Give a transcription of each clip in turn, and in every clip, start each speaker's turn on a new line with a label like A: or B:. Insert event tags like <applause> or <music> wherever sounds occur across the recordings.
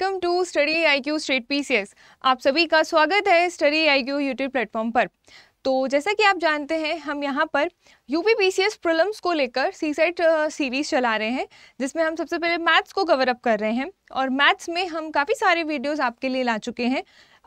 A: Welcome to study I Q state S आप सभी का स्वागत है study I Q YouTube platform पर तो जैसा कि आप जानते हैं हम यहाँ पर U P P C S prelims को लेकर सी सेट सीरीज़ चला रहे हैं जिसमें हम सबसे पहले मैथ्स को कवर अप कर रहे हैं और मैथ्स में हम काफ़ी सारे वीडियोस आपके लिए ला चुके हैं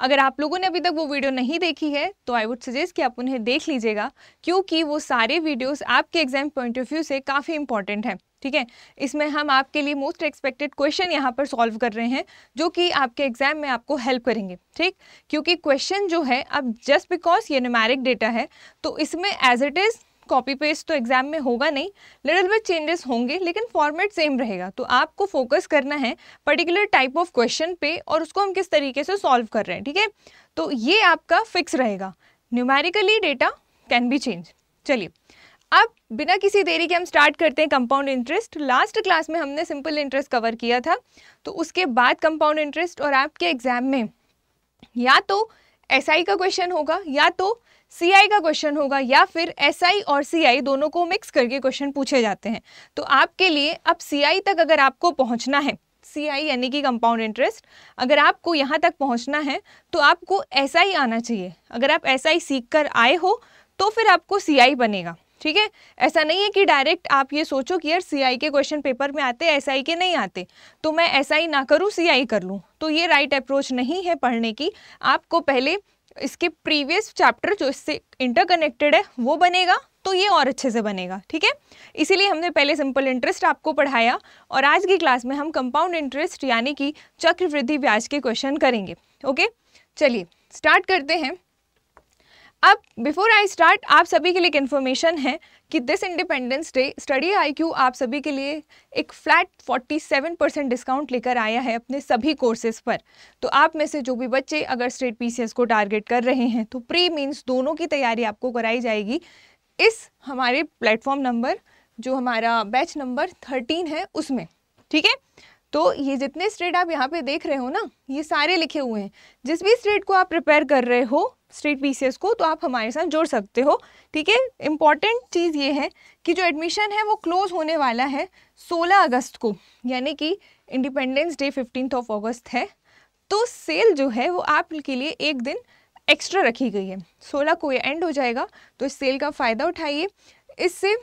A: अगर आप लोगों ने अभी तक वो वीडियो नहीं देखी है तो आई वुड सजेस्ट कि आप उन्हें देख लीजिएगा क्योंकि वो सारे वीडियोज़ आपके एग्जाम पॉइंट ऑफ व्यू से काफ़ी इंपॉर्टेंट हैं ठीक है इसमें हम आपके लिए मोस्ट एक्सपेक्टेड क्वेश्चन यहाँ पर सॉल्व कर रहे हैं जो कि आपके एग्जाम में आपको हेल्प करेंगे ठीक क्योंकि क्वेश्चन जो है अब जस्ट बिकॉज ये न्यूमेरिक डेटा है तो इसमें as it is copy paste तो एग्जाम में होगा नहीं लिटिल बिट चेंजेस होंगे लेकिन फॉर्मेट सेम रहेगा तो आपको फोकस करना है पर्टिकुलर टाइप ऑफ क्वेश्चन पे और उसको हम किस तरीके से सॉल्व कर रहे हैं ठीक है तो ये आपका फिक्स रहेगा numerically data can be change चलिए अब बिना किसी देरी के हम स्टार्ट करते हैं कंपाउंड इंटरेस्ट लास्ट क्लास में हमने सिंपल इंटरेस्ट कवर किया था तो उसके बाद कंपाउंड इंटरेस्ट और आपके एग्जाम में या तो एस SI का क्वेश्चन होगा या तो सी का क्वेश्चन होगा या फिर एस SI और सी दोनों को मिक्स करके क्वेश्चन पूछे जाते हैं तो आपके लिए अब सी तक अगर आपको पहुँचना है सी आई यानी कि कंपाउंड इंटरेस्ट अगर आपको यहाँ तक पहुँचना है तो आपको एस SI आना चाहिए अगर आप एस सीख कर आए हो तो फिर आपको सी बनेगा ठीक है ऐसा नहीं है कि डायरेक्ट आप ये सोचो कि यार सी के क्वेश्चन पेपर में आते एस आई के नहीं आते तो मैं एस आई ना करूँ सी आई कर लूँ तो ये राइट अप्रोच नहीं है पढ़ने की आपको पहले इसके प्रीवियस चैप्टर जो इससे इंटरकनेक्टेड है वो बनेगा तो ये और अच्छे से बनेगा ठीक है इसीलिए हमने पहले सिंपल इंटरेस्ट आपको पढ़ाया और आज की क्लास में हम कंपाउंड इंटरेस्ट यानी कि चक्रवृद्धि ब्याज के क्वेश्चन करेंगे ओके चलिए स्टार्ट करते हैं अब बिफोर आई स्टार्ट आप सभी के लिए एक इन्फॉर्मेशन है कि this independence day study I Q आप सभी के लिए एक फ्लैट 47 परसेंट डिस्काउंट लेकर आया है अपने सभी कोर्सेज पर तो आप में से जो भी बच्चे अगर स्टेट पी को टारगेट कर रहे हैं तो प्री मीन्स दोनों की तैयारी आपको कराई जाएगी इस हमारे प्लेटफॉर्म नंबर जो हमारा बैच नंबर थर्टीन है उसमें ठीक है तो ये जितने स्टेट आप यहाँ पे देख रहे हो ना ये सारे लिखे हुए हैं जिस भी स्टेट को आप प्रिपेयर कर रहे हो स्टेट पी को तो आप हमारे साथ जोड़ सकते हो ठीक है इम्पॉर्टेंट चीज़ ये है कि जो एडमिशन है वो क्लोज होने वाला है 16 अगस्त को यानी कि independence day fifteen of August है तो सेल जो है वो आपके लिए एक दिन एक्स्ट्रा रखी गई है सोलह को ये एंड हो जाएगा तो इस सेल का फ़ायदा उठाइए इससे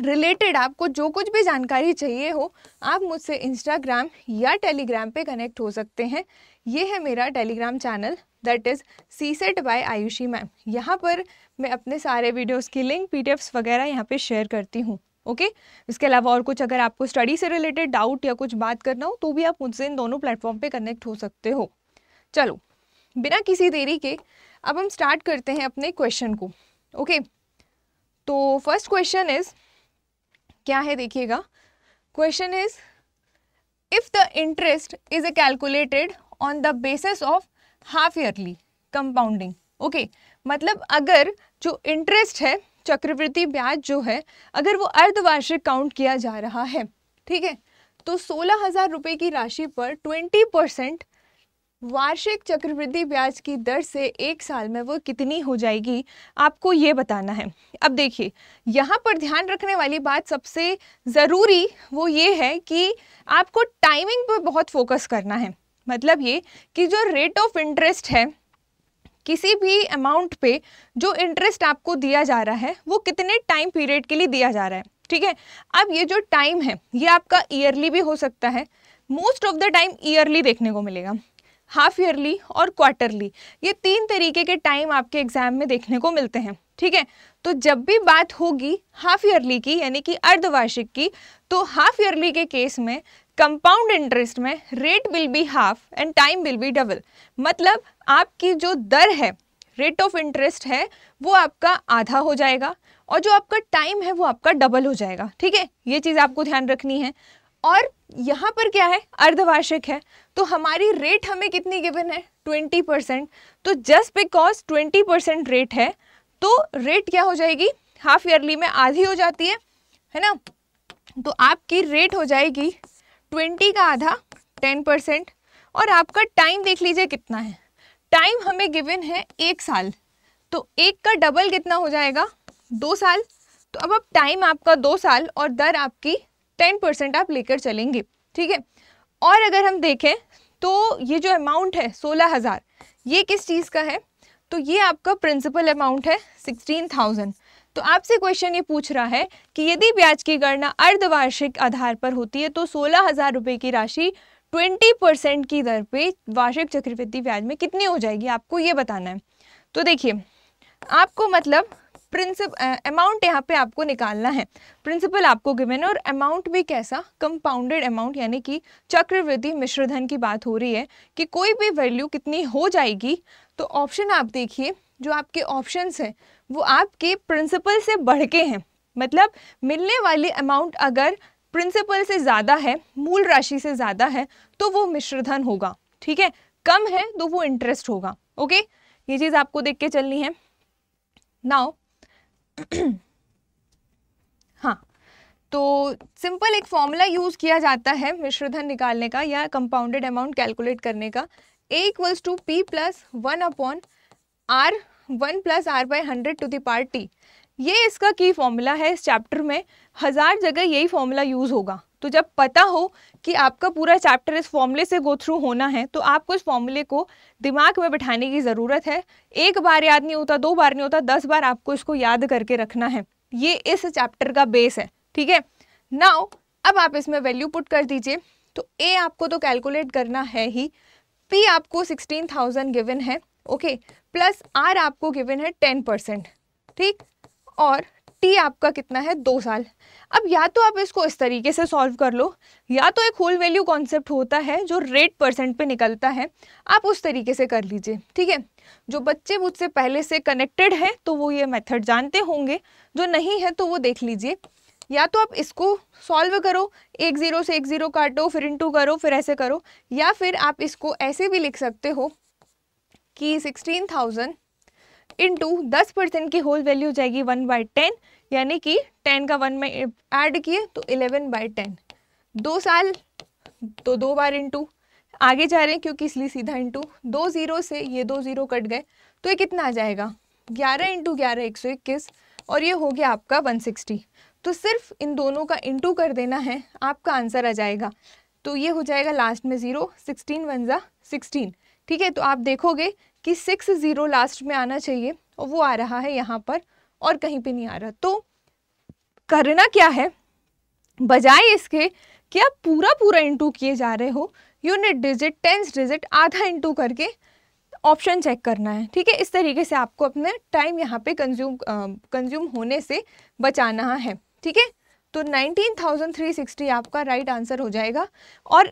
A: रिलेटेड आपको जो कुछ भी जानकारी चाहिए हो आप मुझसे इंस्टाग्राम या टेलीग्राम पे कनेक्ट हो सकते हैं ये है मेरा telegram channel that is C set by Ayushi ma'am यहाँ पर मैं अपने सारे वीडियोस की लिंक पी वगैरह यहाँ पे शेयर करती हूँ ओके okay? इसके अलावा और कुछ अगर आपको स्टडी से रिलेटेड डाउट या कुछ बात करना हो तो भी आप मुझसे इन दोनों प्लेटफॉर्म पे कनेक्ट हो सकते हो चलो बिना किसी देरी के अब हम स्टार्ट करते हैं अपने क्वेश्चन को ओके okay? तो फर्स्ट क्वेश्चन इज़ क्या है देखिएगा question is if the interest is a calculated on the basis of half yearly compounding okay मतलब अगर जो इंटरेस्ट है चक्रवृद्धि ब्याज जो है अगर वो अर्धवार्षिक काउंट किया जा रहा है ठीक है तो सोलह हज़ार रुपये की राशि पर ट्वेंटी परसेंट वार्षिक चक्रवृद्धि ब्याज की दर से एक साल में वो कितनी हो जाएगी आपको ये बताना है अब देखिए यहाँ पर ध्यान रखने वाली बात सबसे ज़रूरी वो ये है कि आपको टाइमिंग पर बहुत फोकस करना है मतलब ये कि जो रेट ऑफ इंटरेस्ट है किसी भी अमाउंट पे जो इंटरेस्ट आपको दिया जा रहा है वो कितने टाइम पीरियड के लिए दिया जा रहा है ठीक है अब ये जो टाइम है ये आपका ईयरली भी हो सकता है most of the time yearly देखने को मिलेगा हाफ ईयरली और क्वार्टरली ये तीन तरीके के टाइम आपके एग्जाम में देखने को मिलते हैं ठीक है तो जब भी बात होगी हाफ ईयरली की यानी कि अर्धवार्षिक की तो हाफ ईयरली के केस में कंपाउंड इंटरेस्ट में rate will be half and time will be double मतलब आपकी जो दर है रेट ऑफ इंटरेस्ट है वो आपका आधा हो जाएगा और जो आपका टाइम है वो आपका डबल हो जाएगा ठीक है ये चीज़ आपको ध्यान रखनी है और यहाँ पर क्या है अर्धवार्षिक है तो हमारी रेट हमें कितनी गिवन है 20 परसेंट तो जस्ट बिकॉज 20 परसेंट रेट है तो रेट क्या हो जाएगी हाफ ईयरली में आधी हो जाती है है ना तो आपकी रेट हो जाएगी 20 का आधा 10 परसेंट और आपका टाइम देख लीजिए कितना है टाइम हमें गिवन है एक साल तो एक का डबल कितना हो जाएगा दो साल तो अब अब टाइम आपका दो साल और दर आपकी टेन परसेंट आप लेकर चलेंगे ठीक है और अगर हम देखें तो ये जो अमाउंट है सोलह हज़ार ये किस चीज़ का है तो ये आपका प्रिंसिपल अमाउंट है सिक्सटीन थाउजेंड तो आपसे क्वेश्चन ये पूछ रहा है कि यदि ब्याज की गणना अर्धवार्षिक आधार पर होती है तो सोलह हज़ार रुपये की राशि ट्वेंटी परसेंट की दर पे वार्षिक चक्रवृद्धि ब्याज में कितनी हो जाएगी आपको ये बताना है तो देखिए आपको मतलब प्रिंसिप अमाउंट यहाँ पे आपको निकालना है प्रिंसिपल आपको गिवन है और अमाउंट भी कैसा कंपाउंडेड अमाउंट यानी कि चक्रवृद्धि मिश्रधन की बात हो रही है कि कोई भी वैल्यू कितनी हो जाएगी तो ऑप्शन आप देखिए जो आपके ऑप्शंस हैं वो आपके प्रिंसिपल से बढ़ के हैं मतलब मिलने वाली अमाउंट अगर प्रिंसिपल से ज़्यादा है मूल राशि से ज़्यादा है तो वो मिश्रधन होगा ठीक है कम है तो वो इंटरेस्ट होगा ओके ये चीज़ आपको देख के चलनी है नाउ <clears throat> हाँ तो सिंपल एक फॉर्मूला यूज़ किया जाता है मिश्रधन निकालने का या कंपाउंडेड अमाउंट कैलकुलेट करने का A equals to P plus one upon R one plus R by hundred to the power T ये इसका की फॉर्मूला है इस चैप्टर में हज़ार जगह यही फॉर्मूला यूज़ होगा तो जब पता हो कि आपका पूरा चैप्टर इस फॉर्मूले से गो थ्रू होना है तो आपको इस फॉर्मूले को दिमाग में बैठाने की ज़रूरत है एक बार याद नहीं होता दो बार नहीं होता दस बार आपको इसको याद करके रखना है ये इस चैप्टर का बेस है ठीक है नाउ अब आप इसमें वैल्यू पुट कर दीजिए तो ए आपको तो कैलकुलेट करना है ही पी आपको सिक्सटीन थाउजेंड गिवन है ओके प्लस आर आपको गिवन है टेन परसेंट ठीक और टी आपका कितना है दो साल अब या तो आप इसको इस तरीके से सॉल्व कर लो या तो एक होल वैल्यू कॉन्सेप्ट होता है जो रेट परसेंट पे निकलता है आप उस तरीके से कर लीजिए ठीक है जो बच्चे मुझसे पहले से कनेक्टेड हैं तो वो ये मेथड जानते होंगे जो नहीं है तो वो देख लीजिए या तो आप इसको सॉल्व करो एक ज़ीरो से एक ज़ीरो काटो फिर इन करो फिर ऐसे करो या फिर आप इसको ऐसे भी लिख सकते हो कि सिक्सटीन थाउजेंड इंटू दस परसेंट की होल वैल्यू हो जाएगी वन बाई टेन यानी कि टेन का वन में ऐड किए तो इलेवन बाई टेन दो साल तो दो बार इंटू आगे जा रहे हैं क्योंकि इसलिए सीधा इंटू दो ज़ीरो से ये दो ज़ीरो कट गए तो ये कितना आ जाएगा ग्यारह इंटू ग्यारह एक सौ इक्कीस और ये हो गया आपका वन सिक्सटी तो सिर्फ इन दोनों का इंटू कर देना है आपका आंसर आ जाएगा तो ये हो जाएगा लास्ट में ज़ीरो सिक्सटीन वन ज़ा सिक्सटीन ठीक है तो आप देखोगे कि सिक्स ज़ीरो लास्ट में आना चाहिए और वो आ रहा है यहाँ पर और कहीं पे नहीं आ रहा तो करना क्या है बजाय इसके कि आप पूरा पूरा इंटू किए जा रहे हो यूनिट डिजिट टेंस डिजिट आधा इंटू करके ऑप्शन चेक करना है ठीक है इस तरीके से आपको अपने टाइम यहाँ पे कंज्यूम कंज्यूम होने से बचाना है ठीक है तो 19,360 आपका राइट right आंसर हो जाएगा और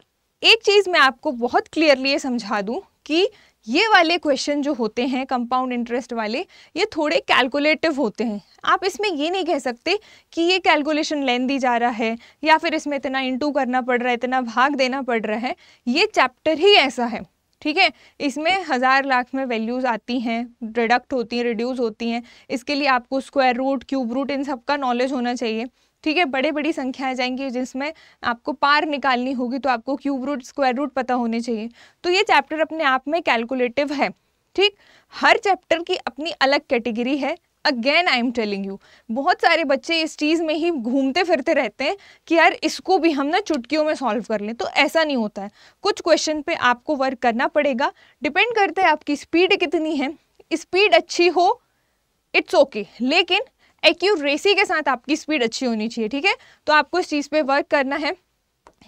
A: एक चीज़ मैं आपको बहुत क्लियरली समझा दूँ कि ये वाले क्वेश्चन जो होते हैं कंपाउंड इंटरेस्ट वाले ये थोड़े कैलकुलेटिव होते हैं आप इसमें ये नहीं कह सकते कि ये कैलकुलेशन लेन दी जा रहा है या फिर इसमें इतना इंटू करना पड़ रहा है इतना भाग देना पड़ रहा है ये चैप्टर ही ऐसा है ठीक है इसमें हज़ार लाख में वैल्यूज़ आती हैं डिडक्ट होती हैं रिड्यूस होती हैं इसके लिए आपको स्क्वायर रूट क्यूब रूट इन सब का नॉलेज होना चाहिए ठीक है बड़े बड़ी संख्याएं जाएंगी जिसमें आपको पार निकालनी होगी तो आपको क्यूब रूट स्क्वायर रूट पता होने चाहिए तो ये चैप्टर अपने आप में कैलकुलेटिव है ठीक हर चैप्टर की अपनी अलग कैटेगरी है again I am telling you बहुत सारे बच्चे इस चीज़ में ही घूमते फिरते रहते हैं कि यार इसको भी हम ना चुटकियों में सॉल्व कर लें तो ऐसा नहीं होता है कुछ क्वेश्चन पे आपको वर्क करना पड़ेगा डिपेंड करता है आपकी स्पीड कितनी है स्पीड अच्छी हो इट्स ओके okay, लेकिन एक्यूरेसी के साथ आपकी स्पीड अच्छी होनी चाहिए ठीक है तो आपको इस चीज़ पे वर्क करना है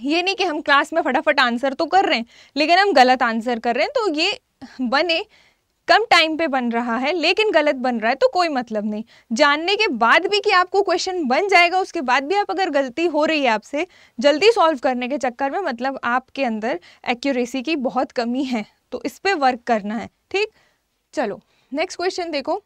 A: ये नहीं कि हम क्लास में फटाफट आंसर तो कर रहे हैं लेकिन हम गलत आंसर कर रहे हैं तो ये बने कम टाइम पे बन रहा है लेकिन गलत बन रहा है तो कोई मतलब नहीं जानने के बाद भी कि आपको क्वेश्चन बन जाएगा उसके बाद भी आप अगर गलती हो रही है आपसे जल्दी सॉल्व करने के चक्कर में मतलब आपके अंदर एक्यूरेसी की बहुत कमी है तो इस पर वर्क करना है ठीक चलो नेक्स्ट क्वेश्चन देखो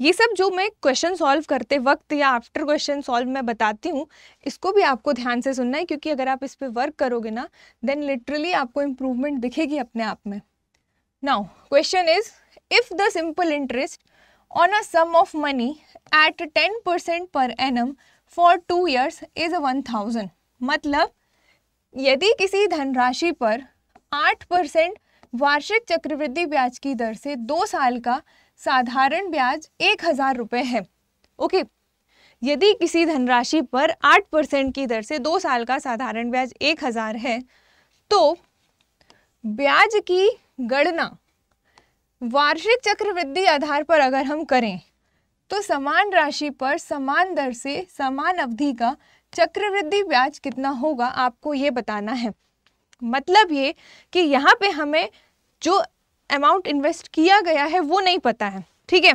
A: ये सब जो मैं क्वेश्चन सॉल्व करते वक्त या आफ्टर क्वेश्चन सॉल्व मैं बताती हूँ इसको भी आपको ध्यान से सुनना है क्योंकि अगर आप इस पर वर्क करोगे ना देन लिटरली आपको इम्प्रूवमेंट दिखेगी अपने आप में now question is if the simple interest on a sum of money at ten percent per annum for two years is one thousand मतलब यदि किसी धनराशि पर आठ परसेंट वार्षिक चक्रवृद्धि ब्याज की दर से दो साल का साधारण ब्याज एक हजार रुपये है ओके यदि किसी धनराशि पर आठ परसेंट की दर से दो साल का साधारण ब्याज एक हजार है तो ब्याज की गणना वार्षिक चक्रवृद्धि आधार पर अगर हम करें तो समान राशि पर समान दर से समान अवधि का चक्रवृद्धि ब्याज कितना होगा आपको ये बताना है मतलब ये कि यहाँ पे हमें जो अमाउंट इन्वेस्ट किया गया है वो नहीं पता है ठीक है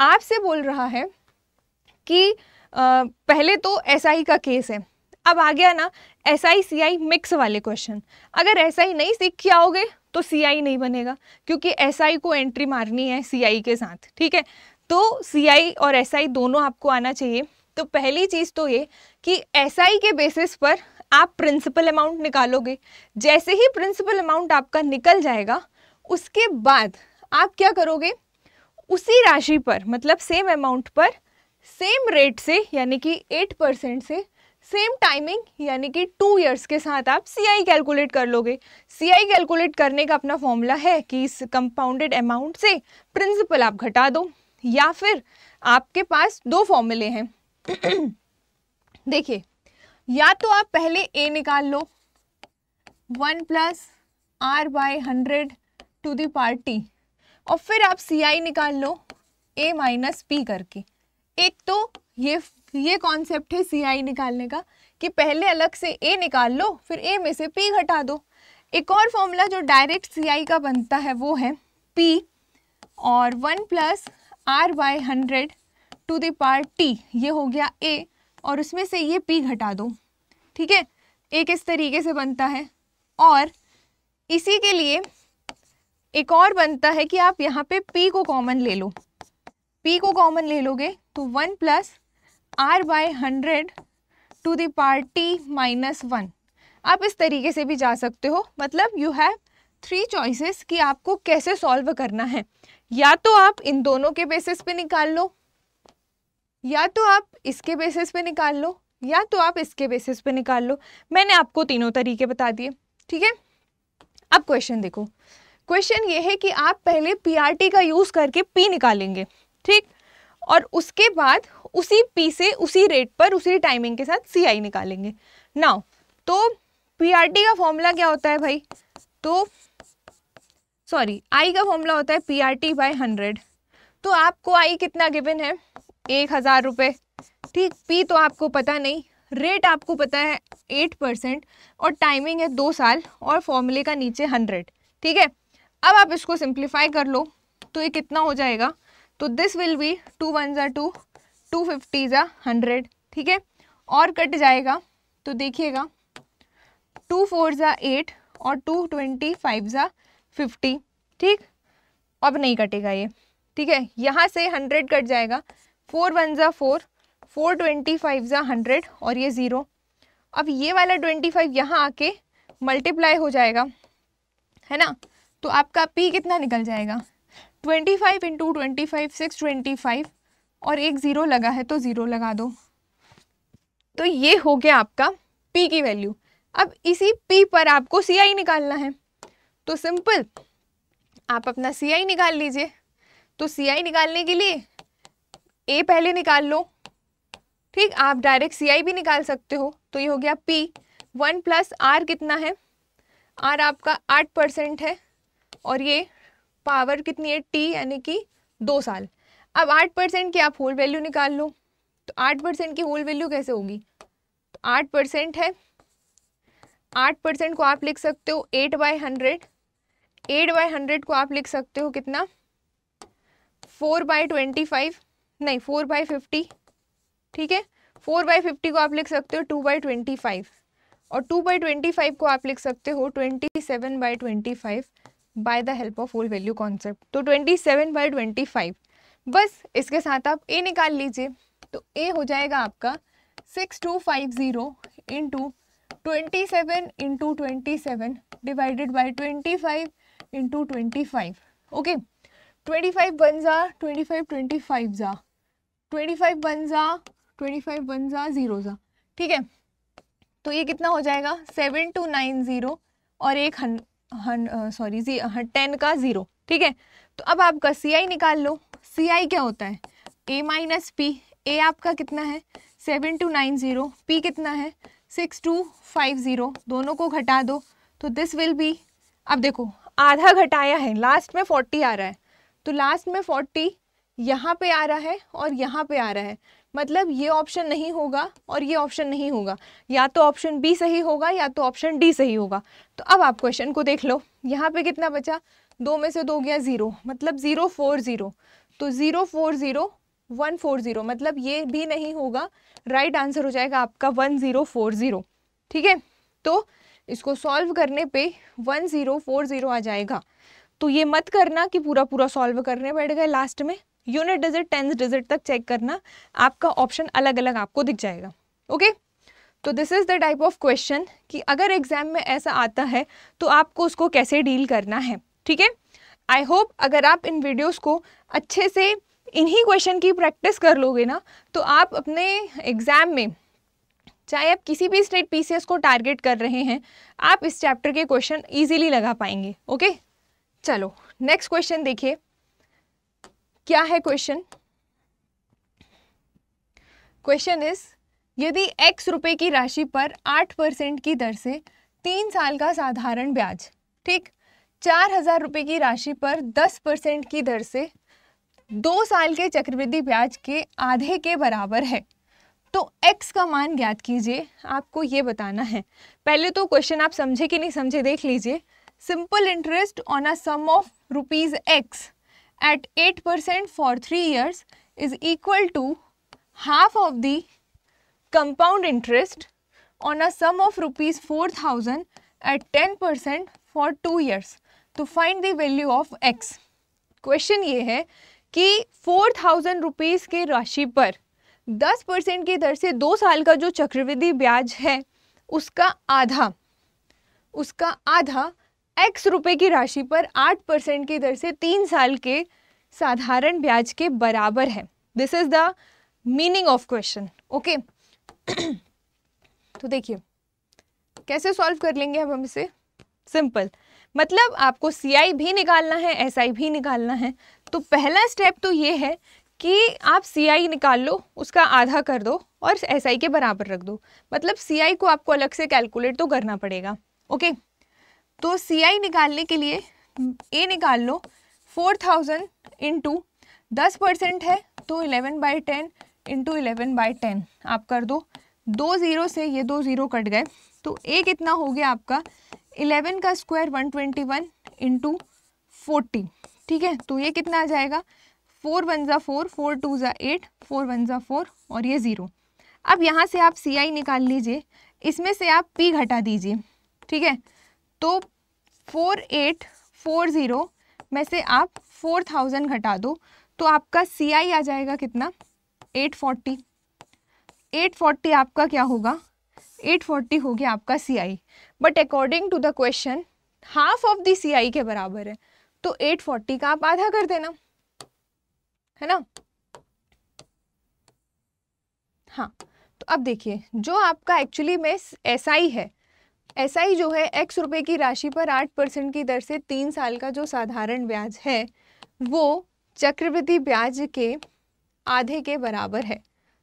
A: आपसे बोल रहा है कि आ, पहले तो एस का केस है अब आ गया ना S I C I mix वाले क्वेश्चन अगर एस आई नहीं सीख के आओगे तो सी आई नहीं बनेगा क्योंकि एस आई को एंट्री मारनी है सी आई के साथ ठीक है तो सी आई और एस आई दोनों आपको आना चाहिए तो पहली चीज़ तो ये कि एस आई के बेसिस पर आप प्रिंसिपल अमाउंट निकालोगे जैसे ही प्रिंसिपल अमाउंट आपका निकल जाएगा उसके बाद आप क्या करोगे उसी राशि पर मतलब सेम अमाउंट पर सेम रेट से यानी कि एट परसेंट से सेम टाइमिंग यानी कि टू इयर्स के साथ आप सी आई कैलकुलेट कर लोगे सी कैलकुलेट करने का अपना फॉर्मूला है कि इस कंपाउंडेड अमाउंट से प्रिंसिपल आप घटा दो या फिर आपके पास दो फॉर्मूले हैं <clears throat> देखिए या तो आप पहले ए निकाल लो one plus R by hundred to the power T और फिर आप सी आई निकाल लो ए माइनस पी करके एक तो ये ये कॉन्सेप्ट है सी आई निकालने का कि पहले अलग से ए निकाल लो फिर ए में से पी घटा दो एक और फॉर्मूला जो डायरेक्ट सी आई का बनता है वो है पी और one plus R by hundred to the power T ये हो गया ए और उसमें से ये पी घटा दो ठीक है एक इस तरीके से बनता है और इसी के लिए एक और बनता है कि आप यहाँ पे p को कॉमन ले लो p को कॉमन ले लोगे तो one plus R by hundred to the power T minus one आप इस तरीके से भी जा सकते हो मतलब यू हैव थ्री चॉइसेस कि आपको कैसे सॉल्व करना है या तो आप इन दोनों के बेसिस पे निकाल लो या तो आप इसके बेसिस पे निकाल लो या तो आप इसके बेसिस पे निकाल लो मैंने आपको तीनों तरीके बता दिए ठीक है अब क्वेश्चन देखो क्वेश्चन ये है कि आप पहले पी का यूज़ करके पी निकालेंगे ठीक और उसके बाद उसी पी से उसी रेट पर उसी टाइमिंग के साथ सी आई निकालेंगे नाउ तो पी का फॉर्मूला क्या होता है भाई तो सॉरी आई का फॉर्मूला होता है P R T by hundred तो आपको आई कितना गिवन है एक हज़ार रुपये ठीक पी तो आपको पता नहीं रेट आपको पता है एट परसेंट और टाइमिंग है दो साल और फॉर्मूले का नीचे हंड्रेड ठीक है अब आप इसको सिंप्लीफाई कर लो तो ये कितना हो जाएगा तो this will be two one ज़ा टू टू फिफ्टी ज़ा हंड्रेड ठीक है और कट जाएगा तो देखिएगा टू फोर ज़ा एट और टू ट्वेंटी फाइव ज़ा फिफ्टी ठीक अब नहीं कटेगा ये ठीक है यहाँ से हंड्रेड कट जाएगा फोर वन ज़ा फोर फोर ट्वेंटी फाइव ज़ा हंड्रेड और ये ज़ीरो अब ये वाला ट्वेंटी फाइव यहाँ आके मल्टीप्लाई हो जाएगा है ना तो आपका पी कितना निकल जाएगा twenty five into twenty five six twenty five और एक ज़ीरो लगा है तो ज़ीरो लगा दो तो ये हो गया आपका पी की वैल्यू अब इसी पी पर आपको सी आई निकालना है तो सिंपल आप अपना सी आई निकाल लीजिए तो सी आई निकालने के लिए ए पहले निकाल लो ठीक आप डायरेक्ट सी आई भी निकाल सकते हो तो ये हो गया पी वन प्लस आर कितना है आर आपका आठ परसेंट है और ये पावर कितनी है टी यानी कि दो साल अब आठ परसेंट की आप होल वैल्यू निकाल लो तो आठ परसेंट की होल वैल्यू कैसे होगी तो आठ परसेंट है आठ परसेंट को आप लिख सकते हो eight by hundred eight by hundred को आप लिख सकते हो कितना फोर बाय ट्वेंटी फाइव नहीं फोर बाय फिफ्टी ठीक है फोर बाय फिफ्टी को आप लिख सकते हो टू बाई ट्वेंटी फाइव और टू बाई ट्वेंटी फाइव को आप लिख सकते हो twenty seven by twenty five by the help of whole value concept तो twenty seven by twenty five बस इसके साथ आप ए निकाल लीजिए तो ए हो जाएगा आपका six two five zero into twenty seven into twenty seven divided by twenty five into twenty five okay twenty five one ज़ा ट्वेंटी फाइव ट्वेंटी फाइव ज़ा ट्वेंटी फाइव वन ज़ा ट्वेंटी फाइव वन ज़ा zero ज़ा ठीक है तो ये कितना हो जाएगा सेवन टू नाइन ज़ीरो और एक हन सॉरी जी टेन का ज़ीरो ठीक है तो अब आपका सी आई निकाल लो सी आई क्या होता है ए माइनस पी ए आपका कितना है seven two nine zero P कितना है सिक्स टू फाइव ज़ीरो दोनों को घटा दो तो दिस विल बी अब देखो आधा घटाया है लास्ट में फोर्टी आ रहा है तो लास्ट में फोर्टी यहाँ पे आ रहा है और यहाँ पे आ रहा है मतलब ये ऑप्शन नहीं होगा और ये ऑप्शन नहीं होगा या तो ऑप्शन बी सही होगा या तो ऑप्शन डी सही होगा तो अब आप क्वेश्चन को देख लो यहाँ पे कितना बचा दो में से दो गया ज़ीरो मतलब ज़ीरो फोर ज़ीरो तो zero four zero one four zero मतलब ये भी नहीं होगा राइट right आंसर हो जाएगा आपका वन ज़ीरो फोर ज़ीरो ठीक है तो इसको सॉल्व करने पे वन ज़ीरो फोर ज़ीरो आ जाएगा तो ये मत करना कि पूरा पूरा सॉल्व करने बैठ गए लास्ट में यूनिट डिजिट टेंथ डिजिट तक चेक करना आपका ऑप्शन अलग अलग आपको दिख जाएगा ओके तो this is the type of question कि अगर एग्जाम में ऐसा आता है तो आपको उसको कैसे डील करना है ठीक है आई होप अगर आप इन वीडियोस को अच्छे से इन्हीं क्वेश्चन की प्रैक्टिस कर लोगे ना तो आप अपने एग्ज़ाम में चाहे आप किसी भी स्टेट पीसीएस को टारगेट कर रहे हैं आप इस चैप्टर के क्वेश्चन इजीली लगा पाएंगे ओके चलो नेक्स्ट क्वेश्चन देखिए क्या है क्वेश्चन क्वेश्चन इज यदि एक्स रुपए की राशि पर आठ परसेंट की दर से तीन साल का साधारण ब्याज ठीक चार हजार रुपये की राशि पर दस परसेंट की दर से दो साल के चक्रवृद्धि ब्याज के आधे के बराबर है तो x का मान ज्ञात कीजिए आपको ये बताना है पहले तो क्वेश्चन आप समझे कि नहीं समझे देख लीजिए simple interest on a sum of rupees X at 8% for 3 years is equal to half of the compound interest on a sum of rupees 4000 at 10% for 2 years to find the value of x question ये है कि 4000 rupees के राशि पर 10 percent की दर से दो साल का जो चक्रवृद्धि ब्याज है उसका आधा उसका आधा एक्स रुपए की राशि पर आठ परसेंट की दर से तीन साल के साधारण ब्याज के बराबर है this is the meaning of question okay तो देखिए कैसे सॉल्व कर लेंगे अब हम इसे सिंपल मतलब आपको सी आई भी निकालना है एस SI भी निकालना है तो पहला स्टेप तो ये है कि आप सी आई निकाल लो उसका आधा कर दो और एस SI के बराबर रख दो मतलब सी आई को आपको अलग से कैलकुलेट तो करना पड़ेगा ओके तो सी आई निकालने के लिए ए निकाल लो फोर थाउजेंड इंटू दस परसेंट है तो eleven by ten into eleven by ten आप कर दो दो ज़ीरो से ये दो ज़ीरो कट गए तो ए कितना हो गया आपका इलेवन का square one twenty one into forty ठीक है तो ये कितना आ जाएगा फोर वन ज़ा फोर फोर टू ज़ा एट फोर वन ज़ा फोर और ये ज़ीरो अब यहाँ से आप सी आई निकाल लीजिए इसमें से आप पी घटा दीजिए ठीक है तो फोर एट फोर ज़ीरो में से आप फोर थाउजेंड घटा दो तो आपका सी आई आ जाएगा कितना एट फोर्टी एट फोर्टी आपका क्या होगा एट फोर्टी हो गया आपका C I but according to the question half of the C I के बराबर है तो एट फोर्टी का आप आधा कर देना है ना हाँ तो अब देखिए जो आपका एक्चुअली में एस आई है एस SI जो है एक्स रुपये की राशि पर आठ परसेंट की दर से तीन साल का जो साधारण ब्याज है वो चक्रवृद्धि ब्याज के आधे के बराबर है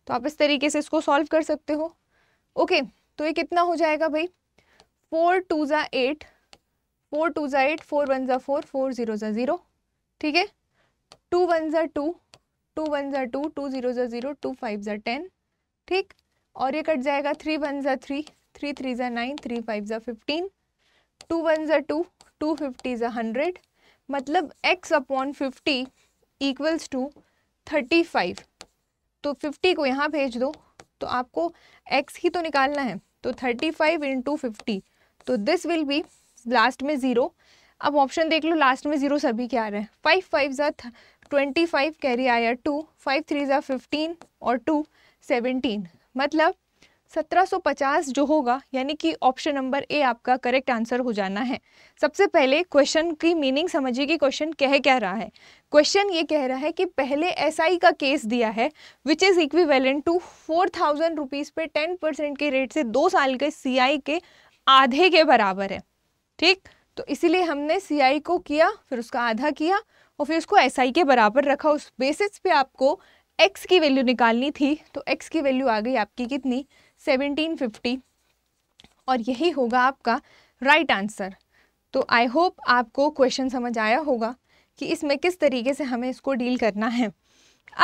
A: तो आप इस तरीके से इसको सॉल्व कर सकते हो ओके तो ये कितना हो जाएगा भाई फोर टू ज़ा एट फोर टू ज़ा एट फोर वन ज़ा फोर फोर ज़ीरो ज़ा ज़ीरो ठीक है टू वन ज़ा टू टू वन ज़ा टू टू ज़ीरो ज़ा ज़ीरो टू फाइव ज़ा टेन ठीक और ये कट जाएगा थ्री वन ज़ा थ्री थ्री थ्री ज़ा नाइन थ्री फाइव ज़ा फिफ्टीन टू वन ज़ा टू टू फिफ्टी ज़ा हंड्रेड मतलब x upon fifty equals to thirty five तो फिफ्टी को यहाँ भेज दो तो आपको x ही तो निकालना है तो थर्टी फाइव इंटू फिफ्टी तो दिस विल बी लास्ट में ज़ीरो अब ऑप्शन देख लो लास्ट में ज़ीरो सभी क्या आ रहे हैं फाइव फाइव ज़ा ट्वेंटी फाइव कैरी आया टू फाइव थ्री ज़ा फिफ्टीन और टू सेवेंटीन मतलब 1750 जो होगा यानी कि ऑप्शन नंबर ए आपका करेक्ट आंसर हो जाना है सबसे पहले क्वेश्चन की मीनिंग समझिए कि क्वेश्चन कह क्या रहा है क्वेश्चन ये कह रहा है कि पहले एसआई का केस दिया है which is equivalent to four thousand rupees पे टेन परसेंट के रेट से दो साल के सीआई के आधे के बराबर है ठीक तो इसीलिए हमने सी को किया फिर उसका आधा किया और फिर उसको एसआई के बराबर रखा उस बेसिस पे आपको एक्स की वैल्यू निकालनी थी तो एक्स की वैल्यू आ गई आपकी कितनी 1750 और यही होगा आपका राइट right आंसर तो आई होप आपको क्वेश्चन समझ आया होगा कि इसमें किस तरीके से हमें इसको डील करना है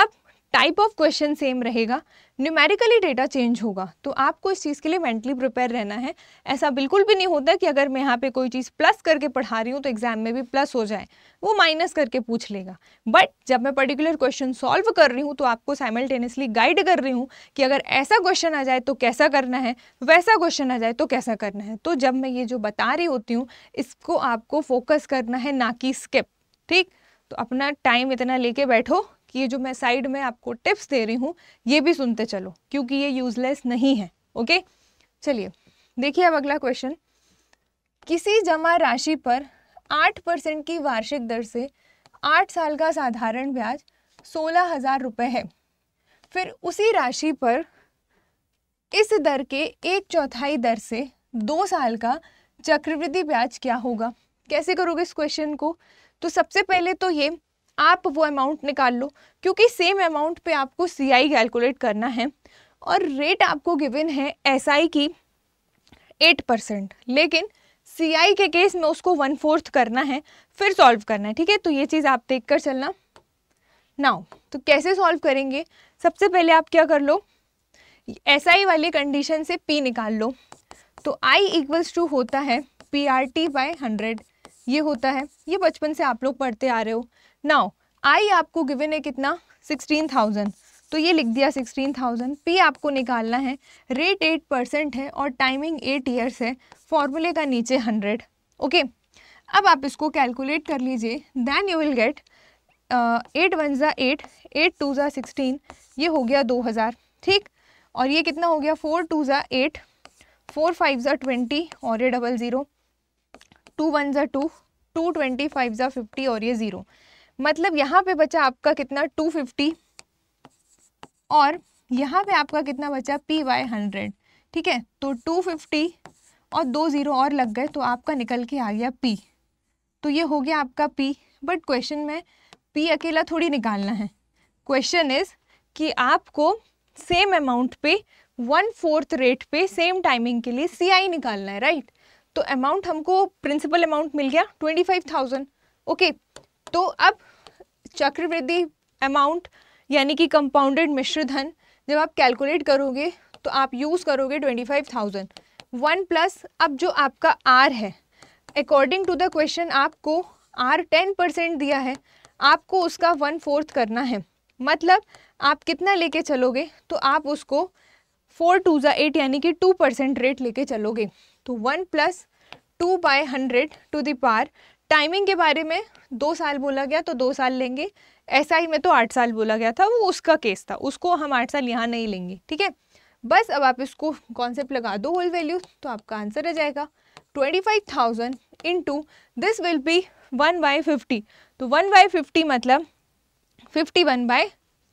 A: अब टाइप ऑफ क्वेश्चन सेम रहेगा न्यूमेरिकली डेटा चेंज होगा तो आपको इस चीज़ के लिए मेंटली प्रिपेयर रहना है ऐसा बिल्कुल भी नहीं होता कि अगर मैं यहाँ पे कोई चीज़ प्लस करके पढ़ा रही हूँ तो एग्जाम में भी प्लस हो जाए वो माइनस करके पूछ लेगा बट जब मैं पर्टिकुलर क्वेश्चन सॉल्व कर रही हूँ तो आपको साइमल्टेनियसली गाइड कर रही हूँ कि अगर ऐसा क्वेश्चन आ जाए तो कैसा करना है वैसा क्वेश्चन आ जाए तो कैसा करना है तो जब मैं ये जो बता रही होती हूँ इसको आपको फोकस करना है ना कि स्किप ठीक तो अपना टाइम इतना लेके बैठो ये जो मैं साइड में आपको टिप्स दे रही हूँ ये भी सुनते चलो क्योंकि ये यूजलेस नहीं है ओके चलिए देखिए अब अगला क्वेश्चन किसी जमा राशि पर आठ परसेंट की वार्षिक दर से आठ साल का साधारण ब्याज सोलह हजार रुपये है फिर उसी राशि पर इस दर के एक चौथाई दर से दो साल का चक्रवृद्धि ब्याज क्या होगा कैसे करोगे इस क्वेश्चन को तो सबसे पहले तो ये आप वो अमाउंट निकाल लो क्योंकि सेम अमाउंट पे आपको सी आई कैलकुलेट करना है और रेट आपको गिवन है एस आई की एट परसेंट लेकिन सी आई के केस में उसको वन फोर्थ करना है फिर सॉल्व करना है ठीक है तो ये चीज़ आप देख कर चलना नाउ तो कैसे सॉल्व करेंगे सबसे पहले आप क्या कर लो एस आई वाली कंडीशन से पी निकाल लो तो आई इक्वल्स टू होता है P R T by hundred ये होता है ये बचपन से आप लोग पढ़ते आ रहे हो नाउ आई आपको गिवन है कितना सिक्सटीन थाउजेंड तो ये लिख दिया सिक्सटीन थाउजेंड पी आपको निकालना है रेट एट परसेंट है और टाइमिंग एट ईयर्स है फॉर्मूले का नीचे हंड्रेड ओके okay. अब आप इसको कैलकुलेट कर लीजिए then you will get eight one ज़ा एट एट टू ज़ा सिक्सटीन ये हो गया दो हज़ार ठीक और ये कितना हो गया फोर टू ज़ा एट फोर फाइव ज़ा ट्वेंटी और ये डबल ज़ीरो टू वन ज़ा टू टू ट्वेंटी फाइव ज़ा फिफ्टी और ये ज़ीरो मतलब यहाँ पे बचा आपका कितना 250 और यहाँ पे आपका कितना बचा पी वाई हंड्रेड ठीक है तो 250 और दो ज़ीरो और लग गए तो आपका निकल के आ गया पी तो ये हो गया आपका पी बट क्वेश्चन में पी अकेला थोड़ी निकालना है क्वेश्चन इज़ कि आपको सेम अमाउंट पे वन फोर्थ रेट पे सेम टाइमिंग के लिए सी आई निकालना है राइट तो अमाउंट हमको प्रिंसिपल अमाउंट मिल गया ट्वेंटी फाइव थाउजेंड ओके तो अब चक्रवृद्धि अमाउंट यानी कि कंपाउंडेड मिश्र धन जब आप कैलकुलेट करोगे तो आप यूज़ करोगे twenty five thousand one plus अब जो आपका आर है अकॉर्डिंग टू द क्वेश्चन आपको आर टेन परसेंट दिया है आपको उसका वन फोर्थ करना है मतलब आप कितना लेके चलोगे तो आप उसको फोर टू ज़ा एट यानी कि टू परसेंट रेट लेके चलोगे तो one plus two by hundred to the power timing के बारे में दो साल बोला गया तो दो साल लेंगे ऐसा ही में तो आठ साल बोला गया था वो उसका केस था उसको हम आठ साल यहाँ नहीं लेंगे ठीक है बस अब आप इसको कॉन्सेप्ट लगा दो होल वैल्यू तो आपका आंसर आ जाएगा twenty five thousand into this will be one by fifty तो वन बाई फिफ्टी मतलब फिफ्टी वन बाय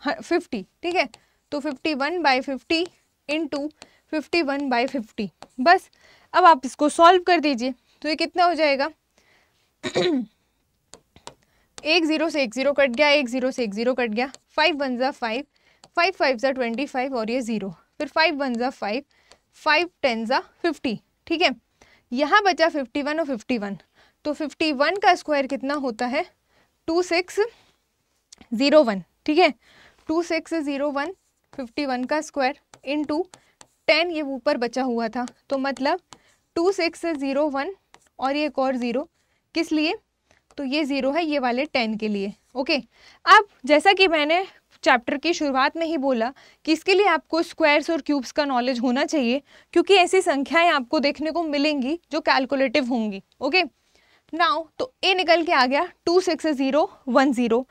A: फिफ्टी ठीक है तो fifty one by fifty into fifty one by fifty बस अब आप इसको सॉल्व कर दीजिए तो ये कितना हो जाएगा एक ज़ीरो से एक ज़ीरो कट गया एक ज़ीरो से एक ज़ीरो कट गया फाइव वन ज़ा फाइव फाइव फाइव ज़ा ट्वेंटी फाइव और ये ज़ीरो फिर फाइव वन ज़ा फाइव फाइव टेन ज़ा फिफ्टी ठीक है यहाँ बचा फिफ्टी वन और फिफ्टी वन तो फिफ्टी वन का स्क्वायर कितना होता है टू सिक्स ज़ीरो वन ठीक है two six zero one fifty one का स्क्वायर इन टू टेन ये ऊपर बचा हुआ था तो मतलब टू सिक्स ज़ीरो वन और ये एक और ज़ीरो किस लिए तो ये ज़ीरो है ये वाले टेन के लिए ओके अब जैसा कि मैंने चैप्टर की शुरुआत में ही बोला कि इसके लिए आपको स्क्वायर्स और क्यूब्स का नॉलेज होना चाहिए क्योंकि ऐसी संख्याएं आपको देखने को मिलेंगी जो कैलकुलेटिव होंगी ओके नाउ तो ए निकल के आ गया two six zero one zero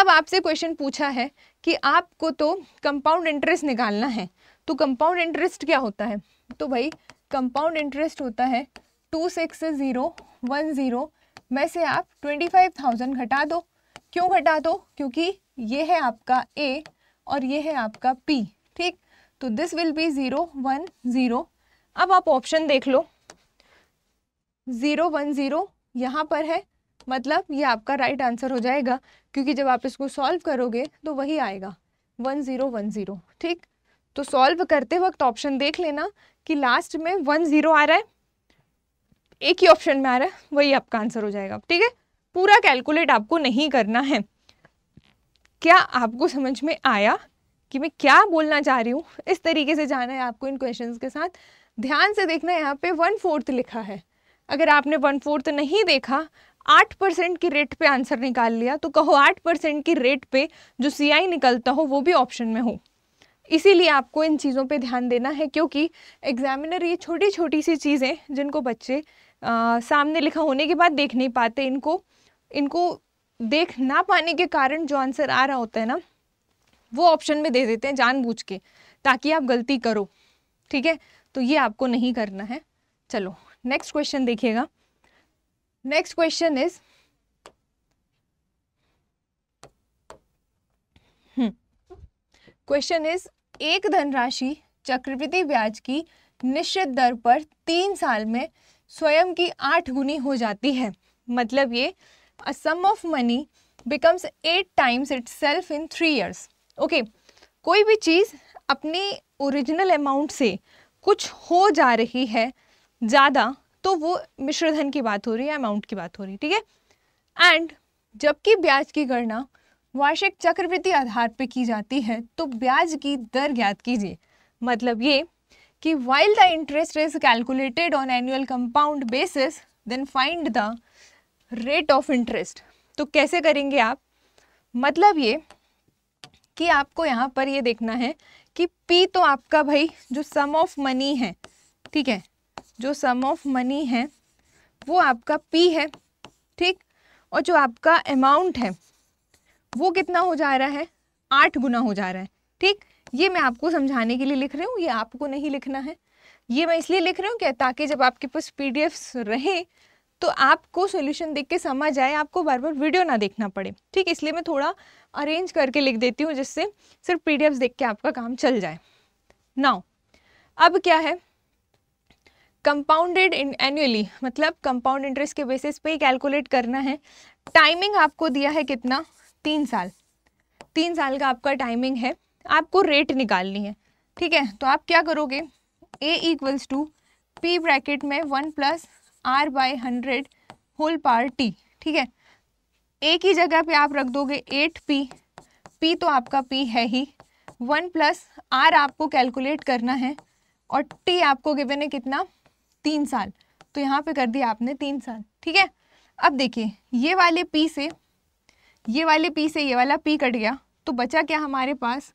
A: अब आपसे क्वेश्चन पूछा है कि आपको तो कंपाउंड इंटरेस्ट निकालना है तो कंपाउंड इंटरेस्ट क्या होता है तो भाई कंपाउंड इंटरेस्ट होता है two six zero one zero में से आप 25,000 घटा दो क्यों घटा दो क्योंकि ये है आपका ए और ये है आपका पी ठीक तो this will be zero one zero अब आप ऑप्शन देख लो ज़ीरो वन ज़ीरो यहाँ पर है मतलब ये आपका राइट right आंसर हो जाएगा क्योंकि जब आप इसको सॉल्व करोगे तो वही आएगा वन ज़ीरो वन ज़ीरो ठीक तो सॉल्व करते वक्त ऑप्शन देख लेना कि लास्ट में वन ज़ीरो आ रहा है एक ही ऑप्शन में आ रहा है वही आपका आंसर हो जाएगा ठीक है पूरा कैलकुलेट आपको नहीं करना है क्या आपको समझ में आया कि मैं क्या बोलना चाह रही हूँ इस तरीके से जाना है आपको इन क्वेश्चन के साथ ध्यान से देखना यहाँ पे वन फोर्थ लिखा है अगर आपने वन फोर्थ नहीं देखा आठ परसेंट की रेट पे आंसर निकाल लिया तो कहो आठ परसेंट की रेट पे जो सीआई निकलता हो वो भी ऑप्शन में हो इसीलिए आपको इन चीज़ों पे ध्यान देना है क्योंकि एग्जामिनर ये छोटी छोटी सी चीज़ें जिनको बच्चे आ, सामने लिखा होने के बाद देख नहीं पाते इनको इनको देख ना पाने के कारण जो आंसर आ रहा होता है ना वो ऑप्शन में दे देते हैं जानबूझ के ताकि आप गलती करो ठीक है तो ये आपको नहीं करना है चलो नेक्स्ट क्वेश्चन देखिएगा next question is question is एक धनराशि चक्रवृद्धि ब्याज की निश्चित दर पर तीन साल में स्वयं की आठ गुनी हो जाती है मतलब ये a sum of money becomes eight times itself in three years okay कोई भी चीज़ अपनी ओरिजिनल अमाउंट से कुछ हो जा रही है ज़्यादा तो वो मिश्रधन की बात हो रही है अमाउंट की बात हो रही है ठीक है एंड जबकि ब्याज की गणना वार्षिक चक्रवृद्धि आधार पर की जाती है तो ब्याज की दर ज्ञात कीजिए मतलब ये कि while the interest is calculated on annual compound basis then find the rate of interest तो कैसे करेंगे आप मतलब ये कि आपको यहाँ पर ये देखना है कि पी तो आपका भाई जो सम ऑफ मनी है ठीक है जो सम ऑफ मनी है वो आपका पी है ठीक और जो आपका अमाउंट है वो कितना हो जा रहा है आठ गुना हो जा रहा है ठीक ये मैं आपको समझाने के लिए लिख रही हूँ ये आपको नहीं लिखना है ये मैं इसलिए लिख रही हूँ क्या ताकि जब आपके पास पी रहे तो आपको सोल्यूशन देख के समझ आए आपको बार बार वीडियो ना देखना पड़े ठीक इसलिए मैं थोड़ा अरेंज करके लिख देती हूँ जिससे सिर्फ पी देख के आपका काम चल जाए नाउ अब क्या है कंपाउंडेड एनुअली मतलब कंपाउंड इंटरेस्ट के बेसिस पे ही कैलकुलेट करना है टाइमिंग आपको दिया है कितना तीन साल तीन साल का आपका टाइमिंग है आपको रेट निकालनी है ठीक है तो आप क्या करोगे A equals to P bracket में one plus R by hundred whole power T ठीक है ए की जगह पे आप रख दोगे एट पी पी तो आपका पी है ही वन प्लस आर आपको कैलकुलेट करना है और टी आपको गिवन है कितना तीन साल तो यहाँ पे कर दिया आपने तीन साल ठीक है अब देखिए ये वाले पी से ये वाले पी से ये वाला पी कट गया तो बचा क्या हमारे पास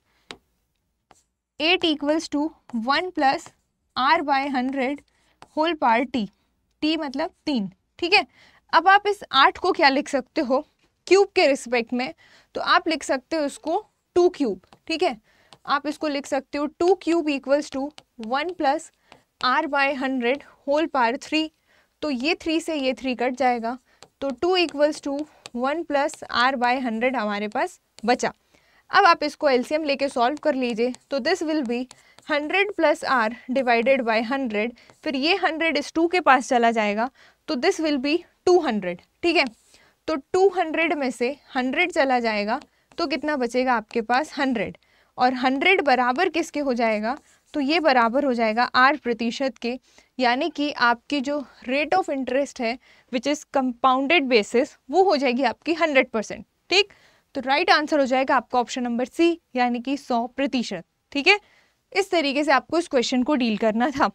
A: eight equals to one plus R by hundred whole power T T मतलब तीन ठीक है अब आप इस आठ को क्या लिख सकते हो क्यूब के रिस्पेक्ट में तो आप लिख सकते हो इसको टू क्यूब ठीक है आप इसको लिख सकते हो two cube equals to one plus R by hundred whole power three तो ये थ्री से ये थ्री कट जाएगा तो two equals to one plus R by hundred हमारे पास बचा अब आप इसको एलसीएम लेके सॉल्व कर लीजिए तो this will be hundred plus R divided by hundred फिर ये हंड्रेड इस टू के पास चला जाएगा तो this will be two hundred ठीक है तो टू हंड्रेड में से हंड्रेड चला जाएगा तो कितना बचेगा आपके पास हंड्रेड और हंड्रेड बराबर किसके हो जाएगा तो ये बराबर हो जाएगा आठ प्रतिशत के यानी कि आपकी जो रेट ऑफ इंटरेस्ट है विच इज़ कंपाउंडेड बेसिस वो हो जाएगी आपकी हंड्रेड परसेंट ठीक तो राइट right आंसर हो जाएगा आपका ऑप्शन नंबर सी यानी कि सौ प्रतिशत ठीक है इस तरीके से आपको इस क्वेश्चन को डील करना था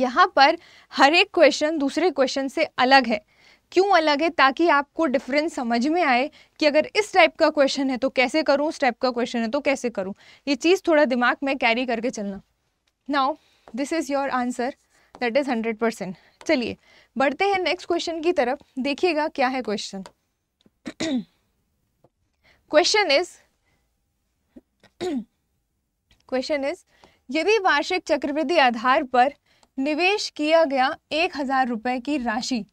A: यहाँ पर हर एक क्वेश्चन दूसरे क्वेश्चन से अलग है क्यों अलग है ताकि आपको डिफरेंस समझ में आए कि अगर इस टाइप का क्वेश्चन है तो कैसे करूं उस टाइप का क्वेश्चन है तो कैसे करूं ये चीज़ थोड़ा दिमाग में कैरी करके चलना now this is your answer that is hundred percent चलिए बढ़ते हैं नेक्स्ट क्वेश्चन की तरफ देखिएगा क्या है question question is question is यदि वार्षिक चक्रवृद्धि आधार पर निवेश किया गया एक हजार रुपये की राशि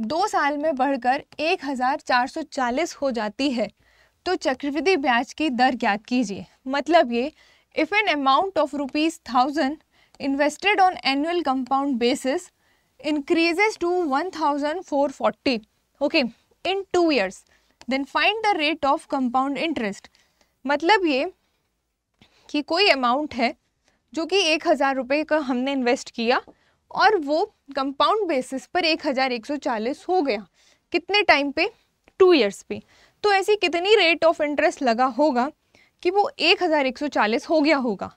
A: दो साल में बढ़कर 1440 हो जाती है तो चक्रवृद्धि ब्याज की दर ज्ञात कीजिए मतलब ये if an amount of rupees thousand invested on annual compound basis thousand four 1440 okay in two years then find the rate of compound interest मतलब ये कि कोई अमाउंट है जो कि एक हज़ार रुपये का हमने इन्वेस्ट किया और वो कंपाउंड बेसिस पर 1140 हो गया कितने टाइम पे टू ईयर्स पे तो ऐसी कितनी रेट ऑफ इंटरेस्ट लगा होगा कि वो 1140 हो गया होगा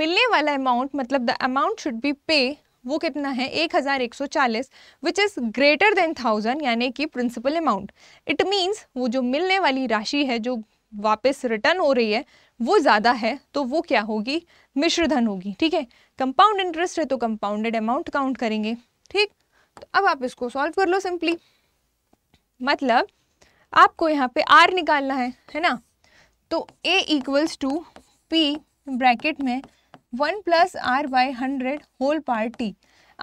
A: मिलने वाला अमाउंट मतलब द अमाउंट शुड बी पे वो कितना है 1140 which is greater than thousand यानी कि प्रिंसिपल अमाउंट इट मीन्स वो जो मिलने वाली राशि है जो वापस रिटर्न हो रही है वो ज़्यादा है तो वो क्या होगी मिश्र धन होगी ठीक है कंपाउंड इंटरेस्ट है तो कंपाउंडेड अमाउंट काउंट करेंगे ठीक तो अब आप इसको सॉल्व कर लो सिंपली मतलब आपको यहाँ पे आर निकालना है है ना तो A equals to P bracket में one plus R by hundred whole power T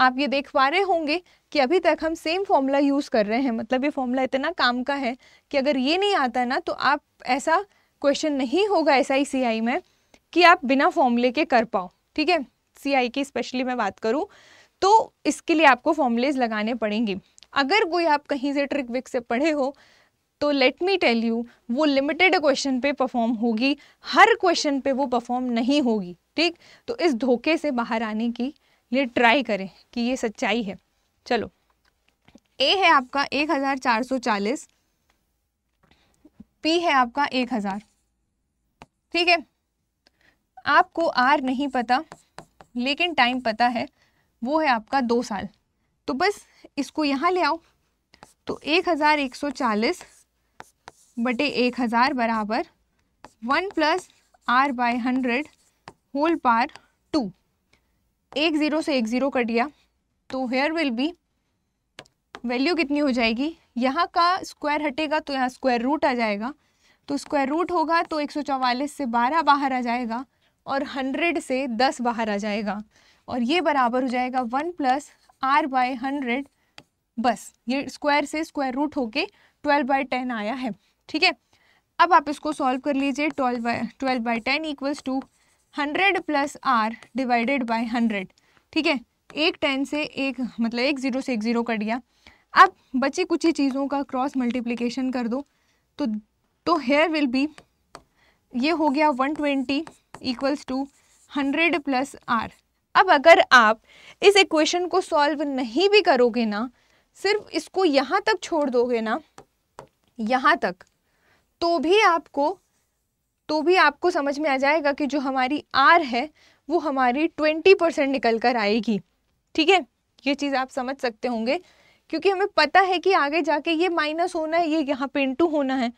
A: आप ये देख पा रहे होंगे कि अभी तक हम सेम फॉर्मूला यूज़ कर रहे हैं मतलब ये फॉर्मूला इतना काम का है कि अगर ये नहीं आता ना तो आप ऐसा क्वेश्चन नहीं होगा एस आई सी आई में कि आप बिना फॉर्मूले के कर पाओ ठीक है सीआई की स्पेशली मैं बात करूं तो इसके लिए आपको फॉर्मूलेज लगाने पड़ेंगे अगर कोई आप कहीं से ट्रिक विक से पढ़े हो तो लेट मी टेल यू वो लिमिटेड क्वेश्चन पे परफॉर्म होगी हर क्वेश्चन पे वो परफॉर्म नहीं होगी ठीक तो इस धोखे से बाहर आने की लिए ट्राई करें कि ये सच्चाई है चलो ए है आपका एक हज़ार चार सौ चालीस पी है आपका एक हज़ार ठीक है आपको आर नहीं पता लेकिन टाइम पता है वो है आपका दो साल तो बस इसको यहाँ ले आओ तो एक हज़ार एक सौ चालीस बटे एक हज़ार बराबर one plus R by hundred whole power two एक ज़ीरो से एक ज़ीरो कट गया तो हेयर विल बी वैल्यू कितनी हो जाएगी यहाँ का स्क्वायर हटेगा तो यहाँ स्क्वायर रूट आ जाएगा तो स्क्वायर रूट होगा तो एक सौ चवालीस से बारह बाहर आ जाएगा और हंड्रेड से दस बाहर आ जाएगा और ये बराबर हो जाएगा one plus R by hundred बस ये स्क्वायर से स्क्वायर रूट होके ट्वेल्व बाय टेन आया है ठीक है अब आप इसको सॉल्व कर लीजिए twelve by twelve by ten equals to hundred plus R divided by hundred ठीक है एक टेन से एक मतलब एक ज़ीरो से एक ज़ीरो कट गया अब बची कुछ ही चीज़ों का क्रॉस मल्टीप्लिकेशन कर दो तो तो हेयर विल बी ये हो गया one twenty equals to hundred plus R अब अगर आप इस इक्वेशन को सॉल्व नहीं भी करोगे ना सिर्फ इसको यहाँ तक छोड़ दोगे ना यहाँ तक तो भी आपको तो भी आपको समझ में आ जाएगा कि जो हमारी आर है वो हमारी ट्वेंटी परसेंट निकल कर आएगी ठीक है ये चीज़ आप समझ सकते होंगे क्योंकि हमें पता है कि आगे जाके ये माइनस होना है ये यहाँ पे इंटू होना है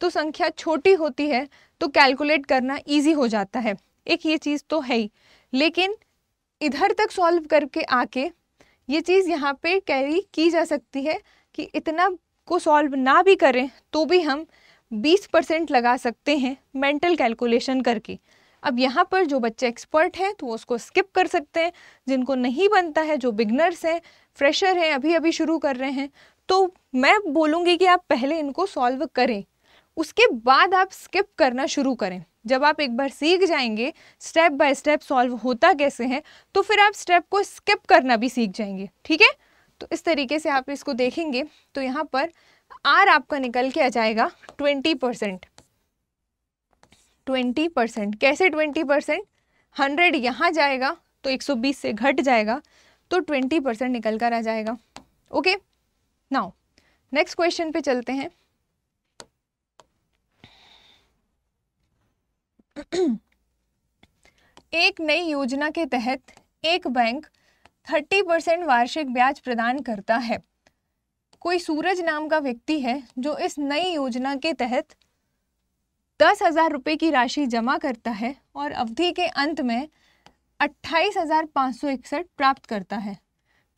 A: तो संख्या छोटी होती है तो कैलकुलेट करना ईजी हो जाता है एक ये चीज़ तो है ही लेकिन इधर तक सॉल्व करके आके ये चीज़ यहाँ पे कैरी की जा सकती है कि इतना को सॉल्व ना भी करें तो भी हम 20 परसेंट लगा सकते हैं मेंटल कैलकुलेशन करके अब यहाँ पर जो बच्चे एक्सपर्ट हैं तो वो उसको स्किप कर सकते हैं जिनको नहीं बनता है जो बिगनर्स हैं फ्रेशर हैं अभी अभी शुरू कर रहे हैं तो मैं बोलूँगी कि आप पहले इनको सॉल्व करें उसके बाद आप स्किप करना शुरू करें जब आप एक बार सीख जाएंगे स्टेप बाय स्टेप सॉल्व होता कैसे है तो फिर आप स्टेप को स्किप करना भी सीख जाएंगे ठीक है तो इस तरीके से आप इसको देखेंगे तो यहाँ पर आर आपका निकल के आ जाएगा ट्वेंटी परसेंट ट्वेंटी परसेंट कैसे ट्वेंटी परसेंट हंड्रेड यहाँ जाएगा तो एक सौ बीस से घट जाएगा तो ट्वेंटी परसेंट निकल कर आ जाएगा ओके नाउ नेक्स्ट क्वेश्चन पे चलते हैं एक नई योजना के तहत एक बैंक 30 परसेंट वार्षिक ब्याज प्रदान करता है कोई सूरज नाम का व्यक्ति है जो इस नई योजना के तहत दस हजार रुपये की राशि जमा करता है और अवधि के अंत में अट्ठाईस हजार पाँच सौ इकसठ प्राप्त करता है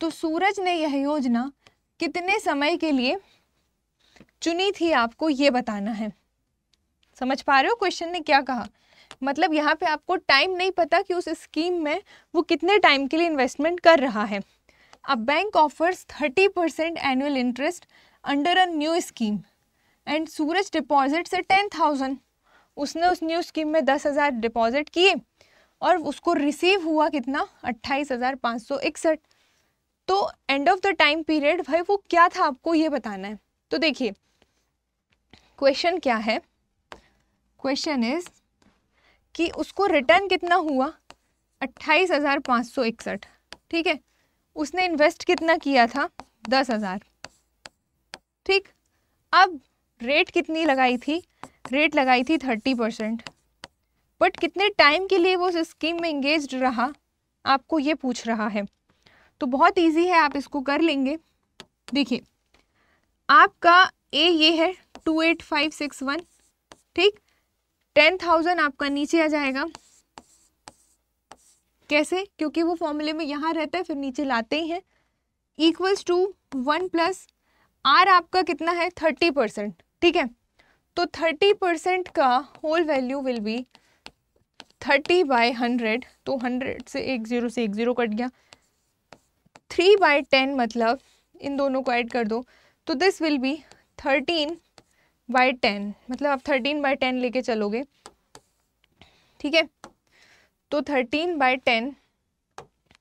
A: तो सूरज ने यह योजना कितने समय के लिए चुनी थी आपको ये बताना है समझ पा रहे हो क्वेश्चन ने क्या कहा मतलब यहाँ पे आपको टाइम नहीं पता कि उस स्कीम में वो कितने टाइम के लिए इन्वेस्टमेंट कर रहा है अब bank offers thirty percent annual interest under a new scheme and Suraj deposit से टेन थाउजेंड उसने उस न्यू स्कीम में दस हज़ार डिपॉजिट किए और उसको रिसीव हुआ कितना अट्ठाईस हज़ार पाँच सौ इकसठ तो end of the time period भाई वो क्या था आपको ये बताना है तो देखिए क्वेश्चन क्या है क्वेश्चन इज़ कि उसको रिटर्न कितना हुआ अट्ठाईस हज़ार पाँच सौ इकसठ ठीक है उसने इन्वेस्ट कितना किया था दस हज़ार ठीक अब रेट कितनी लगाई थी रेट लगाई थी थर्टी परसेंट बट कितने टाइम के लिए वो उस स्कीम में इंगेज रहा आपको ये पूछ रहा है तो बहुत इजी है आप इसको कर लेंगे देखिए आपका ए ये है two eight five six one ठीक टेन थाउजेंड आपका नीचे आ जाएगा कैसे क्योंकि वो फॉर्मूले में यहाँ रहता है फिर नीचे लाते ही हैं equals to one plus R आपका कितना है थर्टी परसेंट ठीक है तो थर्टी परसेंट का whole value will be thirty by hundred तो हंड्रेड से एक ज़ीरो से एक ज़ीरो कट गया थ्री बाय टेन मतलब इन दोनों को ऐड कर दो तो this will be thirteen by ten मतलब आप थर्टीन बाई टेन लेके चलोगे ठीक है तो थर्टीन बाई टेन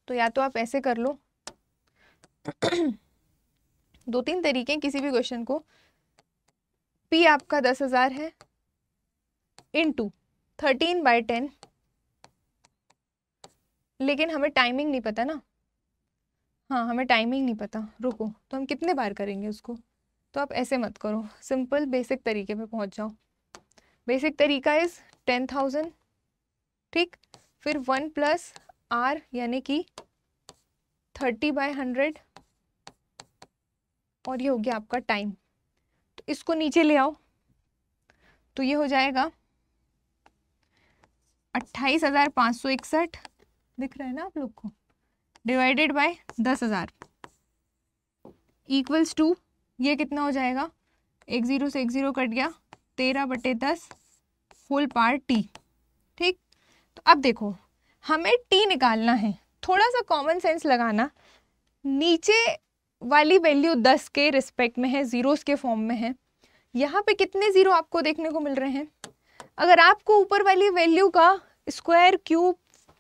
A: तो या तो आप ऐसे कर लो <clears throat> दो तीन तरीके किसी भी क्वेश्चन को पी आपका दस हज़ार है इनटू थर्टीन बाई टेन लेकिन हमें टाइमिंग नहीं पता ना हाँ हमें टाइमिंग नहीं पता रुको तो हम कितने बार करेंगे उसको तो आप ऐसे मत करो सिंपल बेसिक तरीके पे पहुंच जाओ बेसिक तरीका इज टेन थाउजेंड ठीक फिर वन प्लस आर यानी कि थर्टी बाय हंड्रेड और ये हो गया आपका टाइम तो इसको नीचे ले आओ तो ये हो जाएगा अट्ठाईस हज़ार पाँच सौ इकसठ दिख रहा है ना आप लोग को डिवाइडेड बाय दस हज़ार इक्वल्स टू ये कितना हो जाएगा एक ज़ीरो से एक ज़ीरो कट गया तेरह बटे दस होल पार टी ठीक तो अब देखो हमें टी निकालना है थोड़ा सा कॉमन सेंस लगाना नीचे वाली वैल्यू दस के रिस्पेक्ट में है ज़ीरोस के फॉर्म में है यहाँ पे कितने ज़ीरो आपको देखने को मिल रहे हैं अगर आपको ऊपर वाली वैल्यू का square cube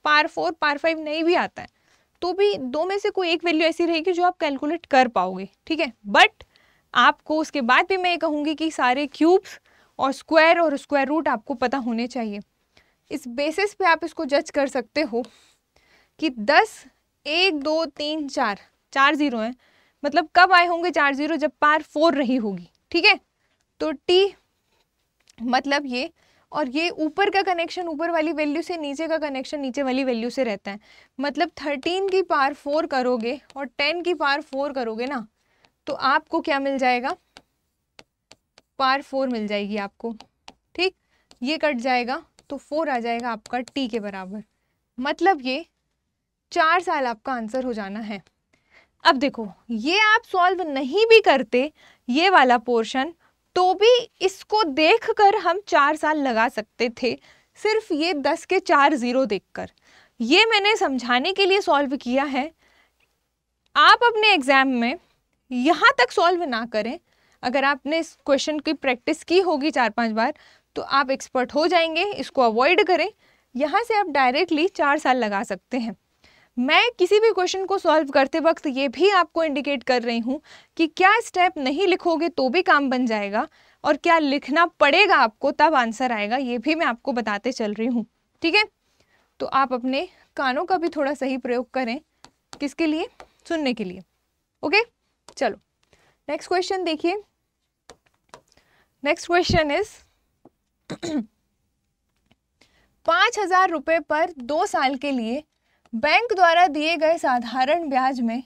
A: power four power five नहीं भी आता है तो भी दो में से कोई एक वैल्यू ऐसी रहेगी जो आप कैलकुलेट कर पाओगे ठीक है बट आपको उसके बाद भी मैं ये कहूँगी कि सारे क्यूब्स और स्क्वायर और स्क्वायर रूट आपको पता होने चाहिए इस बेसिस पे आप इसको जज कर सकते हो कि दस एक दो तीन चार चार ज़ीरो हैं मतलब कब आए होंगे चार ज़ीरो जब पार फोर रही होगी ठीक है तो टी मतलब ये और ये ऊपर का कनेक्शन ऊपर वाली वैल्यू से नीचे का कनेक्शन नीचे वाली वैल्यू से रहता है मतलब थर्टीन की पार फोर करोगे और टेन की पार फोर करोगे ना तो आपको क्या मिल जाएगा पार फोर मिल जाएगी आपको ठीक ये कट जाएगा तो फोर आ जाएगा आपका टी के बराबर मतलब ये चार साल आपका आंसर हो जाना है अब देखो ये आप सॉल्व नहीं भी करते ये वाला पोर्शन तो भी इसको देखकर हम चार साल लगा सकते थे सिर्फ ये दस के चार ज़ीरो देखकर ये मैंने समझाने के लिए सॉल्व किया है आप अपने एग्ज़ाम में यहाँ तक सॉल्व ना करें अगर आपने इस क्वेश्चन की प्रैक्टिस की होगी चार पांच बार तो आप एक्सपर्ट हो जाएंगे इसको अवॉइड करें यहाँ से आप डायरेक्टली चार साल लगा सकते हैं मैं किसी भी क्वेश्चन को सॉल्व करते वक्त ये भी आपको इंडिकेट कर रही हूँ कि क्या स्टेप नहीं लिखोगे तो भी काम बन जाएगा और क्या लिखना पड़ेगा आपको तब आंसर आएगा ये भी मैं आपको बताते चल रही हूँ ठीक है तो आप अपने कानों का भी थोड़ा सही प्रयोग करें किसके लिए सुनने के लिए ओके चलो नेक्स्ट क्वेश्चन देखिए नेक्स्ट क्वेश्चन इज पांच हजार रुपए पर दो साल के लिए बैंक द्वारा दिए गए साधारण ब्याज में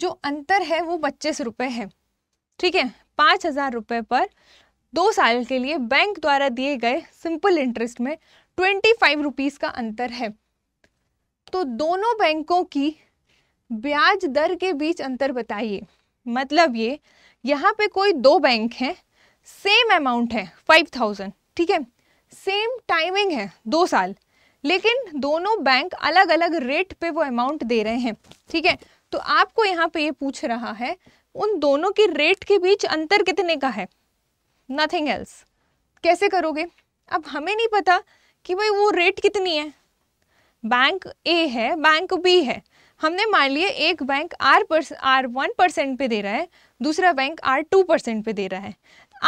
A: जो अंतर है वो पच्चीस रुपए है ठीक है पांच हजार रुपए पर दो साल के लिए बैंक द्वारा दिए गए सिंपल इंटरेस्ट में ट्वेंटी फाइव रुपीज़ का अंतर है तो दोनों बैंकों की ब्याज दर के बीच अंतर बताइए मतलब ये यहाँ पे कोई दो बैंक हैं सेम अमाउंट है फाइव थाउजेंड ठीक है सेम टाइमिंग है दो साल लेकिन दोनों बैंक अलग अलग रेट पे वो अमाउंट दे रहे हैं ठीक है तो आपको यहाँ पे ये पूछ रहा है उन दोनों के रेट के बीच अंतर कितने का है नथिंग एल्स कैसे करोगे अब हमें नहीं पता कि भाई वो रेट कितनी है बैंक ए है बैंक बी है हमने मान लिए एक bank R per R one percent पे दे रहा है दूसरा बैंक आर टू परसेंट पे दे रहा है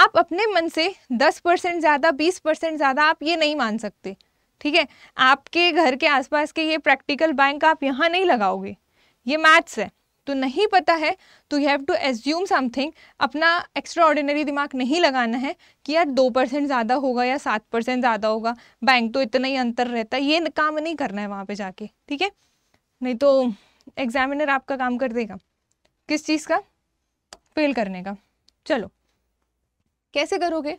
A: आप अपने मन से दस परसेंट ज़्यादा बीस परसेंट ज़्यादा आप ये नहीं मान सकते ठीक है आपके घर के आसपास के ये प्रैक्टिकल बैंक आप यहाँ नहीं लगाओगे ये मैथ्स है तो नहीं पता है तो you have to assume something अपना एक्स्ट्रा ऑर्डिनरी दिमाग नहीं लगाना है कि यार दो परसेंट ज़्यादा होगा या सात परसेंट ज़्यादा होगा बैंक तो इतना ही अंतर रहता है ये काम नहीं करना है वहाँ पे जाके ठीक है नहीं तो एग्जामिनर आपका काम कर देगा किस चीज़ का फेल करने का चलो कैसे करोगे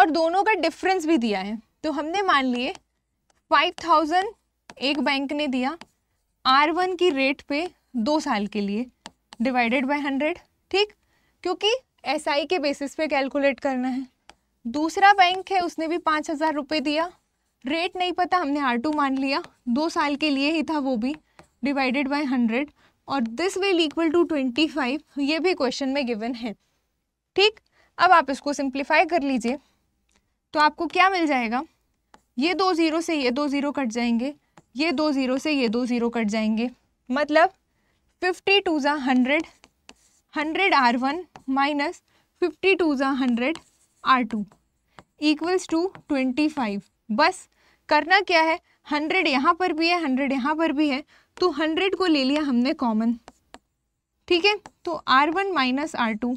A: और दोनों का डिफरेंस भी दिया है तो हमने मान लिए फाइव थाउजेंड एक बैंक ने दिया आर वन की रेट पे दो साल के लिए डिवाइडेड बाय हंड्रेड ठीक क्योंकि एस SI के बेसिस पे कैलकुलेट करना है दूसरा बैंक है उसने भी पाँच हज़ार रुपये दिया रेट नहीं पता हमने आर टू मान लिया दो साल के लिए ही था वो भी डिवाइडेड बाय हंड्रेड और this will equal to twenty five ये भी क्वेश्चन में गिवन है ठीक अब आप इसको सिंप्लीफाई कर लीजिए तो आपको क्या मिल जाएगा ये दो ज़ीरो से ये दो ज़ीरो कट जाएंगे ये दो ज़ीरो से ये दो ज़ीरो कट जाएंगे मतलब फिफ्टी टू ज़ा hundred hundred R one minus fifty two ज़ा hundred R two equals to twenty five बस करना क्या है हंड्रेड यहाँ पर भी है हंड्रेड यहाँ पर भी है तो हंड्रेड को ले लिया हमने कॉमन ठीक है तो R one minus R two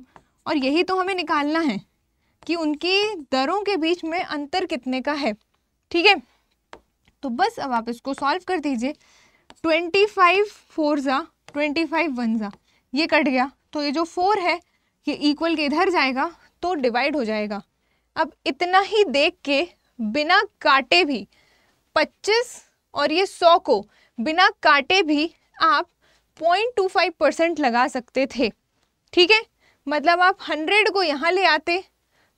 A: और यही तो हमें निकालना है कि उनकी दरों के बीच में अंतर कितने का है ठीक है तो बस अब आप इसको सॉल्व कर दीजिए ट्वेंटी फाइव फोर ज़ा ट्वेंटी फाइव वन ज़ा ये कट गया तो ये जो फोर है ये इक्वल के इधर जाएगा तो डिवाइड हो जाएगा अब इतना ही देख के बिना काटे भी 25 और ये 100 को बिना काटे भी आप 0.25 परसेंट लगा सकते थे ठीक है मतलब आप 100 को यहाँ ले आते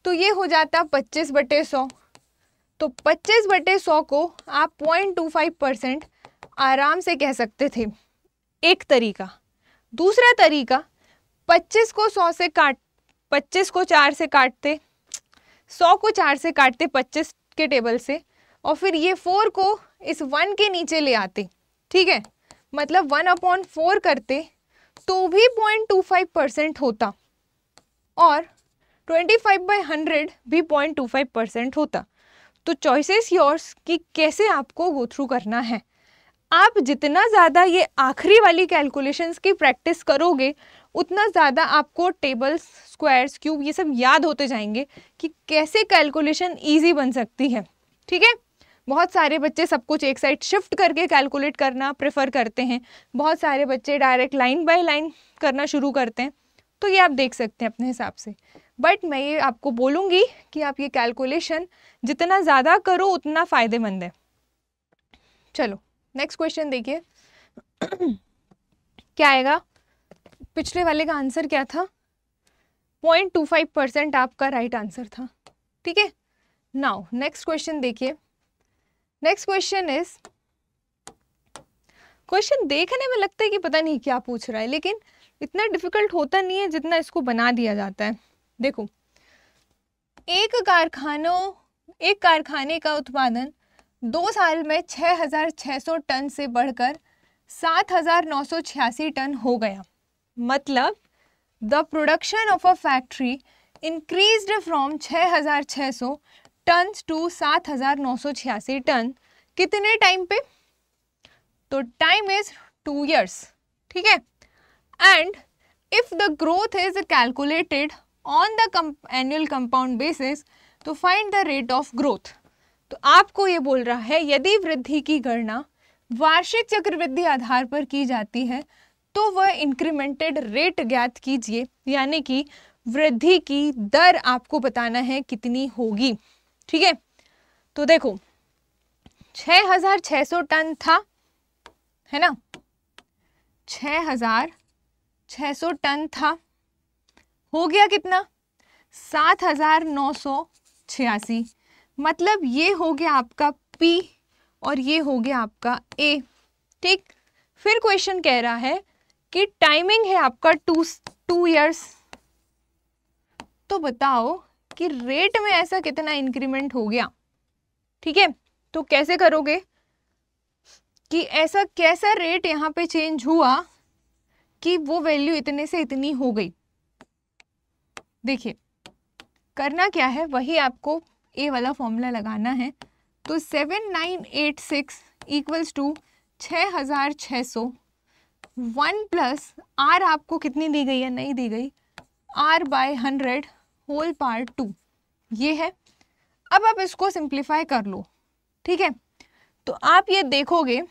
A: तो ये हो जाता 25 बटे सौ तो 25 बटे सौ को आप 0.25 परसेंट आराम से कह सकते थे एक तरीका दूसरा तरीका 25 को 100 से काट 25 को 4 से काटते 100 को 4 से काटते 25 के टेबल से और फिर ये फोर को इस वन के नीचे ले आते ठीक है मतलब वन अपॉन फोर करते तो भी पॉइंट टू फाइव परसेंट होता और ट्वेंटी फाइव बाई हंड्रेड भी पॉइंट टू फाइव परसेंट होता तो चॉइसेस योर्स कि कैसे आपको गो थ्रू करना है आप जितना ज़्यादा ये आखिरी वाली कैलकुलेशंस की प्रैक्टिस करोगे उतना ज़्यादा आपको टेबल्स स्क्वायर्स क्यूब ये सब याद होते जाएंगे कि कैसे कैलकुलेशन ईजी बन सकती है ठीक है बहुत सारे बच्चे सब कुछ एक साइड शिफ्ट करके कैलकुलेट करना प्रेफर करते हैं बहुत सारे बच्चे डायरेक्ट लाइन बाय लाइन करना शुरू करते हैं तो ये आप देख सकते हैं अपने हिसाब से बट मैं ये आपको बोलूँगी कि आप ये कैलकुलेशन जितना ज़्यादा करो उतना फ़ायदेमंद है चलो नेक्स्ट क्वेश्चन देखिए <clears throat> क्या आएगा पिछले वाले का आंसर क्या था पॉइंट टू फाइव परसेंट आपका राइट right आंसर था ठीक है नाउ नेक्स्ट क्वेश्चन देखिए नेक्स्ट क्वेश्चन इज क्वेश्चन देखने में लगता है कि पता नहीं क्या पूछ रहा है लेकिन इतना डिफिकल्ट होता नहीं है जितना इसको बना दिया जाता है देखो एक कारखानों एक कारखाने का उत्पादन दो साल में 6,600 टन से बढ़कर 7,986 टन हो गया मतलब the production of a factory increased from 6,600 हज़ार टन टू सात हजार नौ सौ छियासी टन कितने टाइम पे तो टाइम इज टू ईयर्स ठीक है and if the growth is calculated on the annual compound basis तो find the rate of growth तो आपको ये बोल रहा है यदि वृद्धि की गणना वार्षिक चक्रवृद्धि आधार पर की जाती है तो वह इंक्रीमेंटेड रेट ज्ञात कीजिए यानी कि वृद्धि की दर आपको बताना है कितनी होगी ठीक है तो देखो 6600 टन था है ना 6600 टन था हो गया कितना 7986 मतलब ये हो गया आपका पी और ये हो गया आपका ए ठीक फिर क्वेश्चन कह रहा है कि टाइमिंग है आपका टू टू ईयर्स तो बताओ कि रेट में ऐसा कितना इंक्रीमेंट हो गया ठीक है तो कैसे करोगे कि ऐसा कैसा रेट यहाँ पे चेंज हुआ कि वो वैल्यू इतने से इतनी हो गई देखिए करना क्या है वही आपको ए वाला फॉर्मूला लगाना है तो seven nine eight six equals to छः हज़ार सौ वन प्लस आर आपको कितनी दी गई है नहीं दी गई R by hundred whole power two ये है अब आप इसको सिंप्लीफाई कर लो ठीक है तो आप ये देखोगे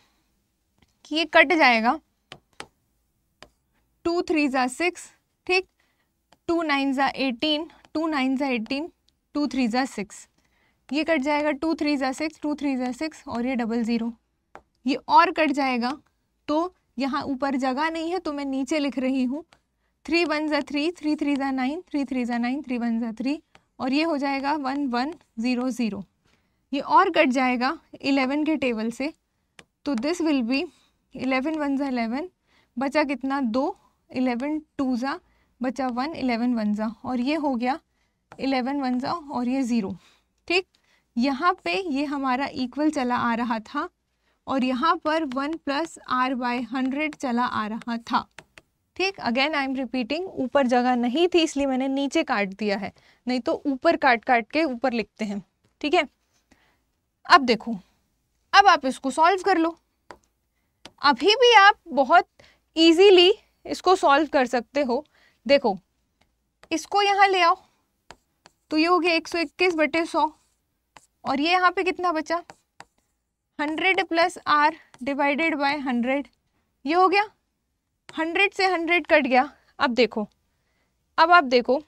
A: कि ये कट जाएगा टू थ्री ज़ा सिक्स ठीक टू नाइन ज़ा एटीन टू नाइन ज़ा एटीन टू थ्री ज़ा सिक्स ये कट जाएगा टू थ्री ज़ा सिक्स टू थ्री ज़ा सिक्स और ये डबल ज़ीरो ये और कट जाएगा तो यहाँ ऊपर जगह नहीं है तो मैं नीचे लिख रही हूँ थ्री वन ज़ा थ्री थ्री थ्री ज़ा नाइन थ्री थ्री ज़ा नाइन थ्री वन ज़ा थ्री और ये हो जाएगा वन वन ज़ीरो ज़ीरो ये और कट जाएगा इलेवन के टेबल से तो this will be eleven one ज़ा इलेवन बचा कितना दो इलेवन टू ज़ा बचा वन इलेवन वन ज़ा और ये हो गया इलेवन वन ज़ा और ये ज़ीरो ठीक यहाँ पे ये हमारा इक्वल चला आ रहा था और यहाँ पर one plus R by hundred चला आ रहा था ठीक अगेन आई एम रिपीटिंग ऊपर जगह नहीं थी इसलिए मैंने नीचे काट दिया है नहीं तो ऊपर काट काट के ऊपर लिखते हैं ठीक है अब देखो अब आप इसको सॉल्व कर लो अभी भी आप बहुत इजीली इसको सॉल्व कर सकते हो देखो इसको यहाँ ले आओ तो ये हो गया एक सौ इक्कीस बटे सौ और ये यहाँ पे कितना बचा hundred plus R divided by hundred ये हो गया हंड्रेड से हंड्रेड कट गया अब देखो अब आप देखो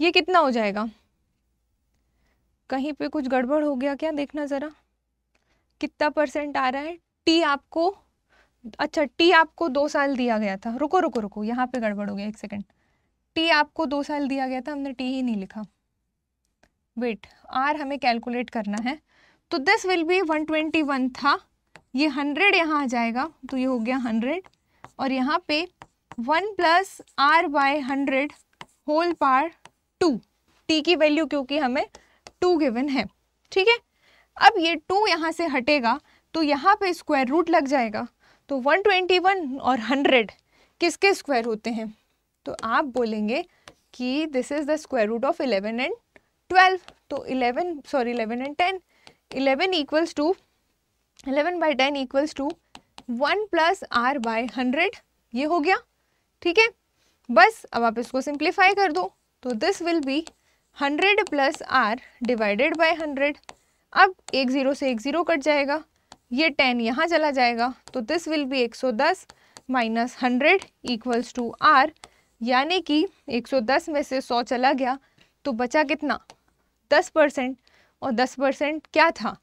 A: ये कितना हो जाएगा कहीं पे कुछ गड़बड़ हो गया क्या देखना ज़रा कितना परसेंट आ रहा है टी आपको अच्छा टी आपको दो साल दिया गया था रुको रुको रुको यहाँ पे गड़बड़ हो गया एक सेकंड टी आपको दो साल दिया गया था हमने टी ही नहीं लिखा वेट आर हमें कैलकुलेट करना है तो दिस विल बी वन था ये हंड्रेड यहाँ आ जाएगा तो ये हो गया हंड्रेड और यहाँ पे one plus R by hundred whole power two T की वैल्यू क्योंकि हमें टू गिवन है ठीक है अब ये टू यहाँ से हटेगा तो यहाँ पे स्क्वायर रूट लग जाएगा तो वन ट्वेंटी वन और हंड्रेड किसके स्क्वायर होते हैं तो आप बोलेंगे कि this is the square root of eleven and twelve तो eleven sorry eleven and ten eleven equals to 11 by ten equals to one plus R by hundred ये हो गया ठीक है बस अब आप इसको सिंप्लीफाई कर दो तो this will be hundred plus R divided by hundred अब एक ज़ीरो से एक ज़ीरो कट जाएगा ये टेन यहाँ चला जाएगा तो दिस विल बी एक सौ दस minus hundred equals to R यानी कि एक सौ दस में से सौ चला गया तो बचा कितना दस परसेंट और दस परसेंट क्या था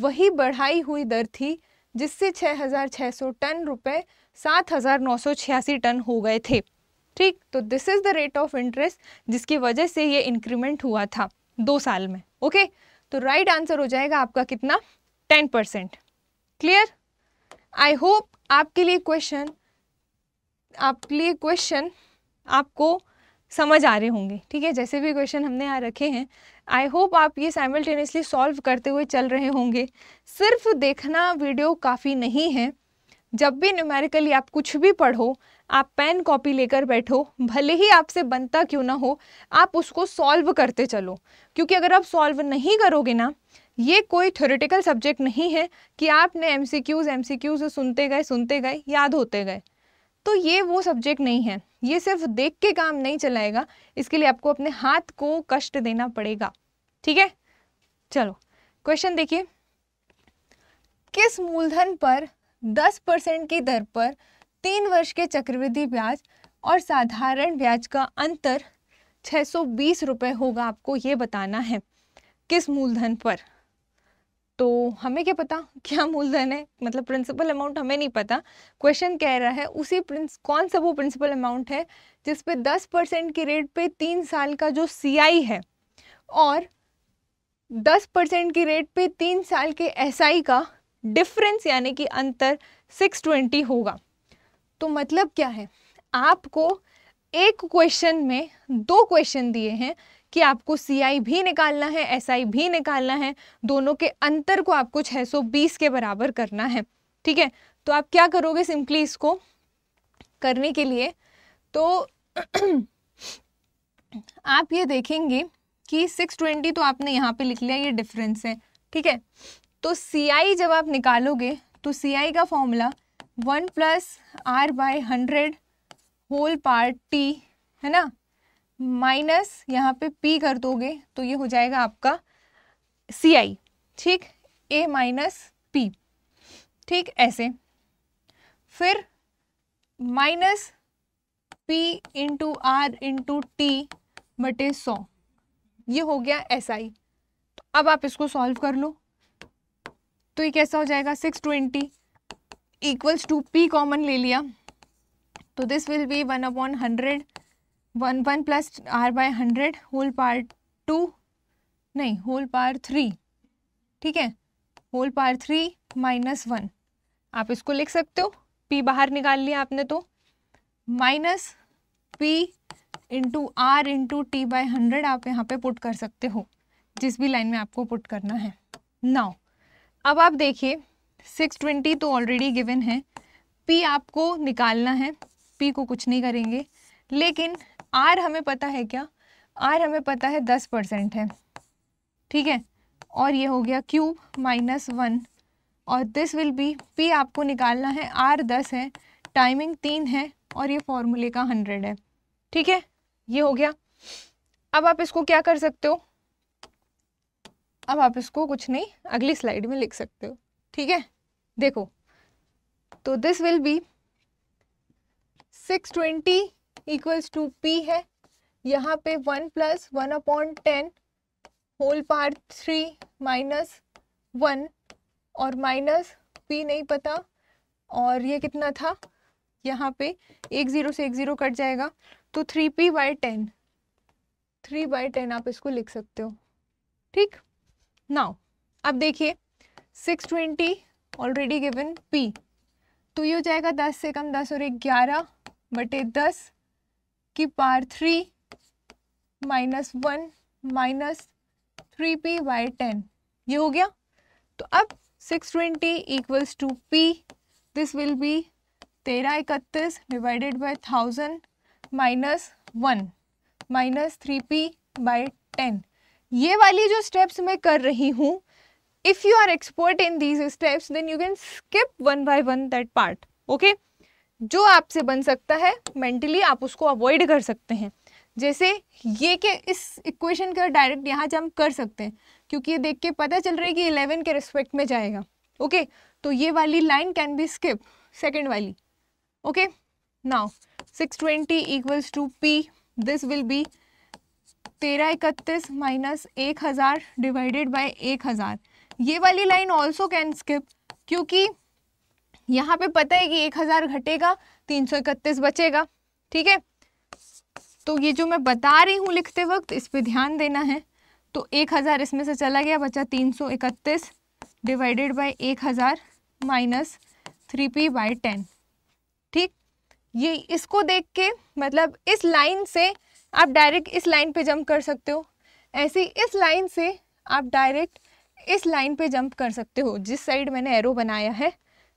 A: वही बढ़ाई हुई दर थी जिससे 6,600 टन रुपए 7,986 टन हो गए थे ठीक तो this is the rate of interest जिसकी वजह से ये इंक्रीमेंट हुआ था दो साल में ओके तो राइट right आंसर हो जाएगा आपका कितना ten percent clear I hope आपके लिए क्वेश्चन आपके लिए क्वेश्चन आपको समझ आ रहे होंगे ठीक है जैसे भी क्वेश्चन हमने यहाँ रखे हैं आई होप आप ये साइमल्टेनियसली सॉल्व करते हुए चल रहे होंगे सिर्फ देखना वीडियो काफ़ी नहीं है जब भी न्यूमेरिकली आप कुछ भी पढ़ो आप पेन कॉपी लेकर बैठो भले ही आपसे बनता क्यों ना हो आप उसको सॉल्व करते चलो क्योंकि अगर आप सॉल्व नहीं करोगे ना ये कोई थ्योरेटिकल सब्जेक्ट नहीं है कि आपने M C Qs M C Qs सुनते गए सुनते गए याद होते गए तो ये वो सब्जेक्ट नहीं है ये सिर्फ देख के काम नहीं चलाएगा इसके लिए आपको अपने हाथ को कष्ट देना पड़ेगा ठीक है चलो क्वेश्चन देखिए किस मूलधन पर दस परसेंट की दर पर तीन वर्ष के चक्रवृद्धि ब्याज और साधारण ब्याज का अंतर बीस रुपए होगा आपको ये बताना है किस मूलधन पर तो हमें क्या पता <laughs> क्या मूलधन है मतलब प्रिंसिपल अमाउंट हमें नहीं पता क्वेश्चन कह रहा है उसी प्रिंस कौन सा वो प्रिंसिपल अमाउंट है जिस पे दस परसेंट के रेट पे तीन साल का जो सीआई है और दस परसेंट के रेट पे तीन साल के एसआई का डिफरेंस यानी कि अंतर सिक्स ट्वेंटी होगा तो मतलब क्या है आपको एक क्वेश्चन में दो क्वेश्चन दिए हैं कि आपको सी भी निकालना है एसआई भी निकालना है दोनों के अंतर को आपको 620 के बराबर करना है ठीक है तो आप क्या करोगे सिंपली इसको करने के लिए तो <clears throat> आप ये देखेंगे कि 620 तो आपने यहाँ पे लिख लिया ये डिफरेंस है ठीक है तो सी जब आप निकालोगे तो सी का formula one plus R by hundred whole power T है ना माइनस यहाँ पे पी कर दोगे तो ये हो जाएगा आपका सी आई ठीक ए माइनस पी ठीक ऐसे फिर minus P into R into T बटे सौ ये हो गया एस आई तो अब आप इसको सॉल्व कर लो तो ये कैसा हो जाएगा six twenty equals to P common ले लिया तो this will be one upon hundred one one plus R by hundred whole power two नहीं होल पार थ्री ठीक है whole power three minus one आप इसको लिख सकते हो पी बाहर निकाल लिया आपने तो minus P into R into T by hundred आप यहाँ पे पुट कर सकते हो जिस भी लाइन में आपको पुट करना है नाउ अब आप देखिए सिक्स ट्वेंटी तो ऑलरेडी गिवन है पी आपको निकालना है पी को कुछ नहीं करेंगे लेकिन आर हमें पता है क्या आर हमें पता है दस परसेंट है ठीक है और ये हो गया क्यू माइनस वन और दिस विल बी पी आपको निकालना है आर दस है टाइमिंग तीन है और ये फॉर्मूले का हंड्रेड है ठीक है ये हो गया अब आप इसको क्या कर सकते हो अब आप इसको कुछ नहीं अगली स्लाइड में लिख सकते हो ठीक है देखो तो this will be six twenty equals to P है यहाँ पे one plus one upon ten whole power three minus one और माइनस पी नहीं पता और ये कितना था यहाँ पे एक ज़ीरो से एक ज़ीरो कट जाएगा तो three P by ten three by ten आप इसको लिख सकते हो ठीक नाउ अब देखिए six twenty already given P तो ये हो जाएगा दस से कम दस और एक ग्यारह बटे दस की पार three minus one minus three P by ten ये हो गया तो अब six twenty equals to P this will be तेरह इकतीस divided by thousand minus one minus three P by ten ये वाली जो स्टेप्स मैं कर रही हूँ if you are expert in these steps then you can skip one by one that part okay जो आपसे बन सकता है मेंटली आप उसको अवॉइड कर सकते हैं जैसे ये के इस इक्वेशन का डायरेक्ट यहाँ जम कर सकते हैं क्योंकि ये देख के पता चल रहा है कि इलेवन के रिस्पेक्ट में जाएगा ओके तो ये वाली line can be skip second वाली okay now six twenty equals to P this will be तेरह इकतीस माइनस एक हज़ार डिवाइडेड बाई एक हज़ार ये वाली लाइन ऑल्सो कैन स्किप क्योंकि यहाँ पे पता है कि एक हज़ार घटेगा तीन सौ इकतीस बचेगा ठीक है तो ये जो मैं बता रही हूँ लिखते वक्त इस पर ध्यान देना है तो एक हज़ार इसमें से चला गया बचा तीन सौ इकतीस डिवाइडेड बाई एक हज़ार minus three P by ten ठीक ये इसको देख के मतलब इस लाइन से आप डायरेक्ट इस लाइन पे जंप कर सकते हो ऐसे इस लाइन से आप डायरेक्ट इस लाइन पे जंप कर सकते हो जिस साइड मैंने एरो बनाया है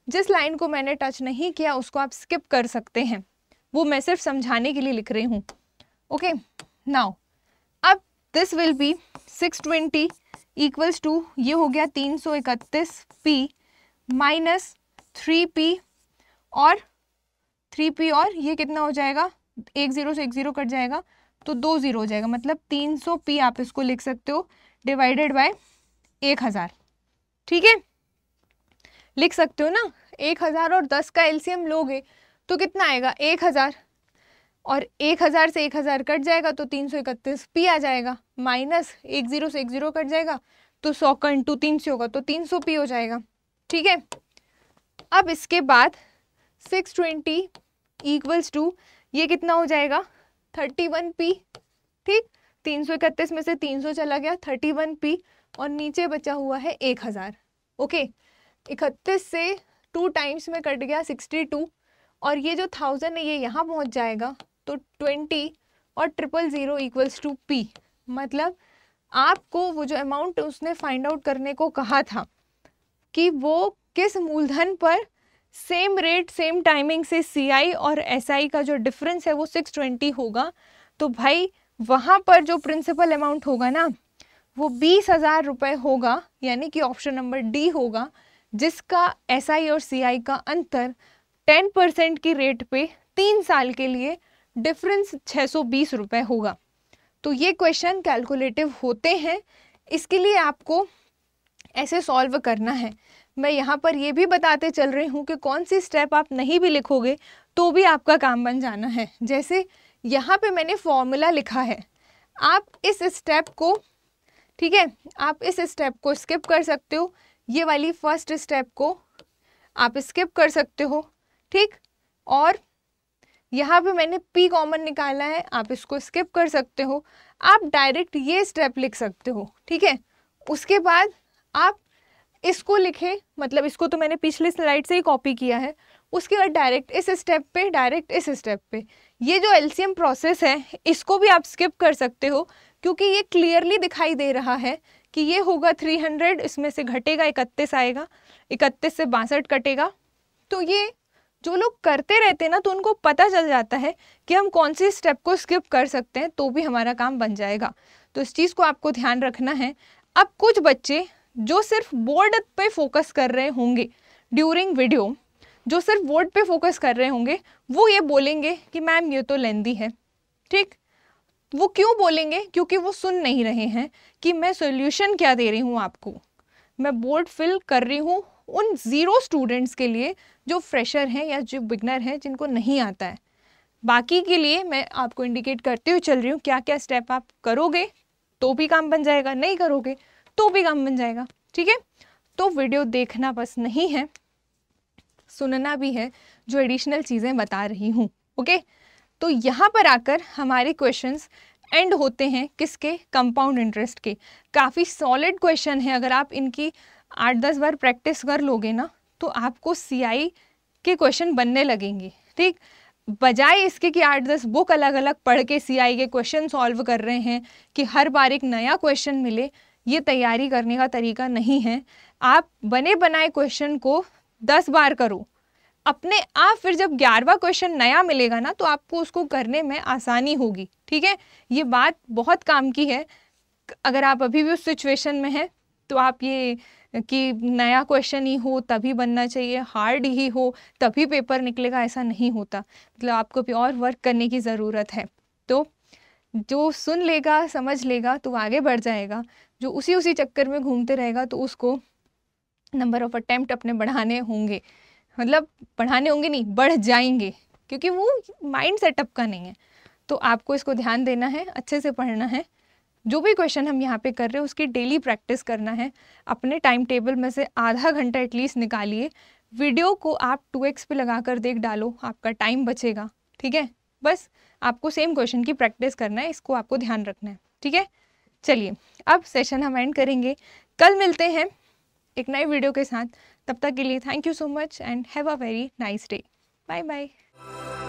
A: जिस लाइन को मैंने टच नहीं किया उसको आप स्किप कर सकते हैं वो मैं सिर्फ समझाने के लिए लिख रही हूँ ओके नाउ अब this will be six twenty equals to ये हो गया तीन सौ इकतीस पी माइनस थ्री पी और थ्री पी और ये कितना हो जाएगा एक ज़ीरो से एक ज़ीरो कट जाएगा तो दो ज़ीरो हो जाएगा मतलब तीन सौ पी आप इसको लिख सकते हो डिवाइडेड बाय एक हज़ार ठीक है लिख सकते हो ना एक हज़ार और दस का एलसीएम लोगे तो कितना आएगा एक हज़ार और एक हज़ार से एक हज़ार कट जाएगा तो तीन सौ इकतीस पी आ जाएगा माइनस एक ज़ीरो से एक ज़ीरो कट जाएगा तो सौ का इंटू तीन सौ होगा तो तीन सौ पी हो जाएगा ठीक है अब इसके बाद सिक्स ट्वेंटी इक्वल्स टू ये कितना हो जाएगा थर्टी वन पी ठीक तीन सौ इकतीस में से तीन सौ चला गया थर्टी वन पी और नीचे बचा हुआ है एक हज़ार ओके इकतीस से टू टाइम्स में कट गया सिक्सटी टू और ये जो थाउजेंड है ये यहाँ पहुँच जाएगा तो ट्वेंटी और triple zero equals to P मतलब आपको वो जो अमाउंट उसने फाइंड आउट करने को कहा था कि वो किस मूलधन पर सेम रेट सेम टाइमिंग से सी और एसआई का जो डिफरेंस है वो सिक्स ट्वेंटी होगा तो भाई वहाँ पर जो प्रिंसिपल अमाउंट होगा ना वो बीस हज़ार रुपये होगा यानी कि ऑप्शन नंबर डी होगा जिसका एसआई और सी का अंतर 10 परसेंट की रेट पे तीन साल के लिए डिफरेंस छः सौ बीस रुपये होगा तो ये क्वेश्चन कैलकुलेटिव होते हैं इसके लिए आपको ऐसे सॉल्व करना है मैं यहाँ पर ये भी बताते चल रही हूँ कि कौन सी स्टेप आप नहीं भी लिखोगे तो भी आपका काम बन जाना है जैसे यहाँ पे मैंने फॉर्मूला लिखा है आप इस स्टेप को ठीक है आप इस स्टेप को स्किप कर सकते हो ये वाली फर्स्ट स्टेप को आप स्किप कर सकते हो ठीक और यहाँ पे मैंने पी कॉमन निकाला है आप इसको स्किप कर सकते हो आप डायरेक्ट ये स्टेप लिख सकते हो ठीक है उसके बाद आप इसको लिखें मतलब इसको तो मैंने पिछले स्लाइड से ही कॉपी किया है उसके बाद डायरेक्ट इस स्टेप पे डायरेक्ट इस स्टेप पे ये जो एल प्रोसेस है इसको भी आप स्किप कर सकते हो क्योंकि ये क्लियरली दिखाई दे रहा है कि ये होगा 300 इसमें से घटेगा इकतीस आएगा इकतीस से बासठ कटेगा तो ये जो लोग करते रहते हैं ना तो उनको पता चल जाता है कि हम कौन से स्टेप को स्किप कर सकते हैं तो भी हमारा काम बन जाएगा तो इस चीज़ को आपको ध्यान रखना है अब कुछ बच्चे जो सिर्फ बोर्ड पे फोकस कर रहे होंगे ड्यूरिंग वीडियो जो सिर्फ बोर्ड पे फोकस कर रहे होंगे वो ये बोलेंगे कि मैम ये तो लेंदी है ठीक वो क्यों बोलेंगे क्योंकि वो सुन नहीं रहे हैं कि मैं सोल्यूशन क्या दे रही हूँ आपको मैं बोर्ड फिल कर रही हूँ उन ज़ीरो स्टूडेंट्स के लिए जो फ्रेशर हैं या जो बिगनर हैं जिनको नहीं आता है बाकी के लिए मैं आपको इंडिकेट करते हुए चल रही हूँ क्या क्या स्टेप आप करोगे तो भी काम बन जाएगा नहीं करोगे तो भी काम बन जाएगा ठीक है तो वीडियो देखना बस नहीं है सुनना भी है जो एडिशनल चीज़ें बता रही हूँ ओके okay? तो यहाँ पर आकर हमारे क्वेश्चंस एंड होते हैं किसके कंपाउंड इंटरेस्ट के काफ़ी सॉलिड क्वेश्चन है अगर आप इनकी आठ दस बार प्रैक्टिस कर लोगे ना तो आपको सीआई के क्वेश्चन बनने लगेंगे ठीक बजाय इसके कि आठ दस बुक अलग अलग पढ़ के सीआई के क्वेश्चन सॉल्व कर रहे हैं कि हर बार एक नया क्वेश्चन मिले ये तैयारी करने का तरीका नहीं है आप बने बनाए क्वेश्चन को दस बार करो अपने आप फिर जब ग्यारहवा क्वेश्चन नया मिलेगा ना तो आपको उसको करने में आसानी होगी ठीक है ये बात बहुत काम की है अगर आप अभी भी उस सिचुएशन में हैं तो आप ये कि नया क्वेश्चन ही हो तभी बनना चाहिए हार्ड ही हो तभी पेपर निकलेगा ऐसा नहीं होता मतलब आपको भी और वर्क करने की ज़रूरत है तो जो सुन लेगा समझ लेगा तो आगे बढ़ जाएगा जो उसी उसी चक्कर में घूमते रहेगा तो उसको नंबर ऑफ अटेम्प्ट अपने बढ़ाने होंगे मतलब पढ़ाने होंगे नहीं बढ़ जाएंगे क्योंकि वो माइंड सेटअप का नहीं है तो आपको इसको ध्यान देना है अच्छे से पढ़ना है जो भी क्वेश्चन हम यहाँ पे कर रहे हैं उसकी डेली प्रैक्टिस करना है अपने टाइम टेबल में से आधा घंटा एटलीस्ट निकालिए वीडियो को आप टू एक्स पे लगा कर देख डालो आपका टाइम बचेगा ठीक है बस आपको सेम क्वेश्चन की प्रैक्टिस करना है इसको आपको ध्यान रखना है ठीक है चलिए अब सेशन हम एंड करेंगे कल मिलते हैं एक नए वीडियो के साथ तब तक के लिए thank you so much and have a very nice day bye bye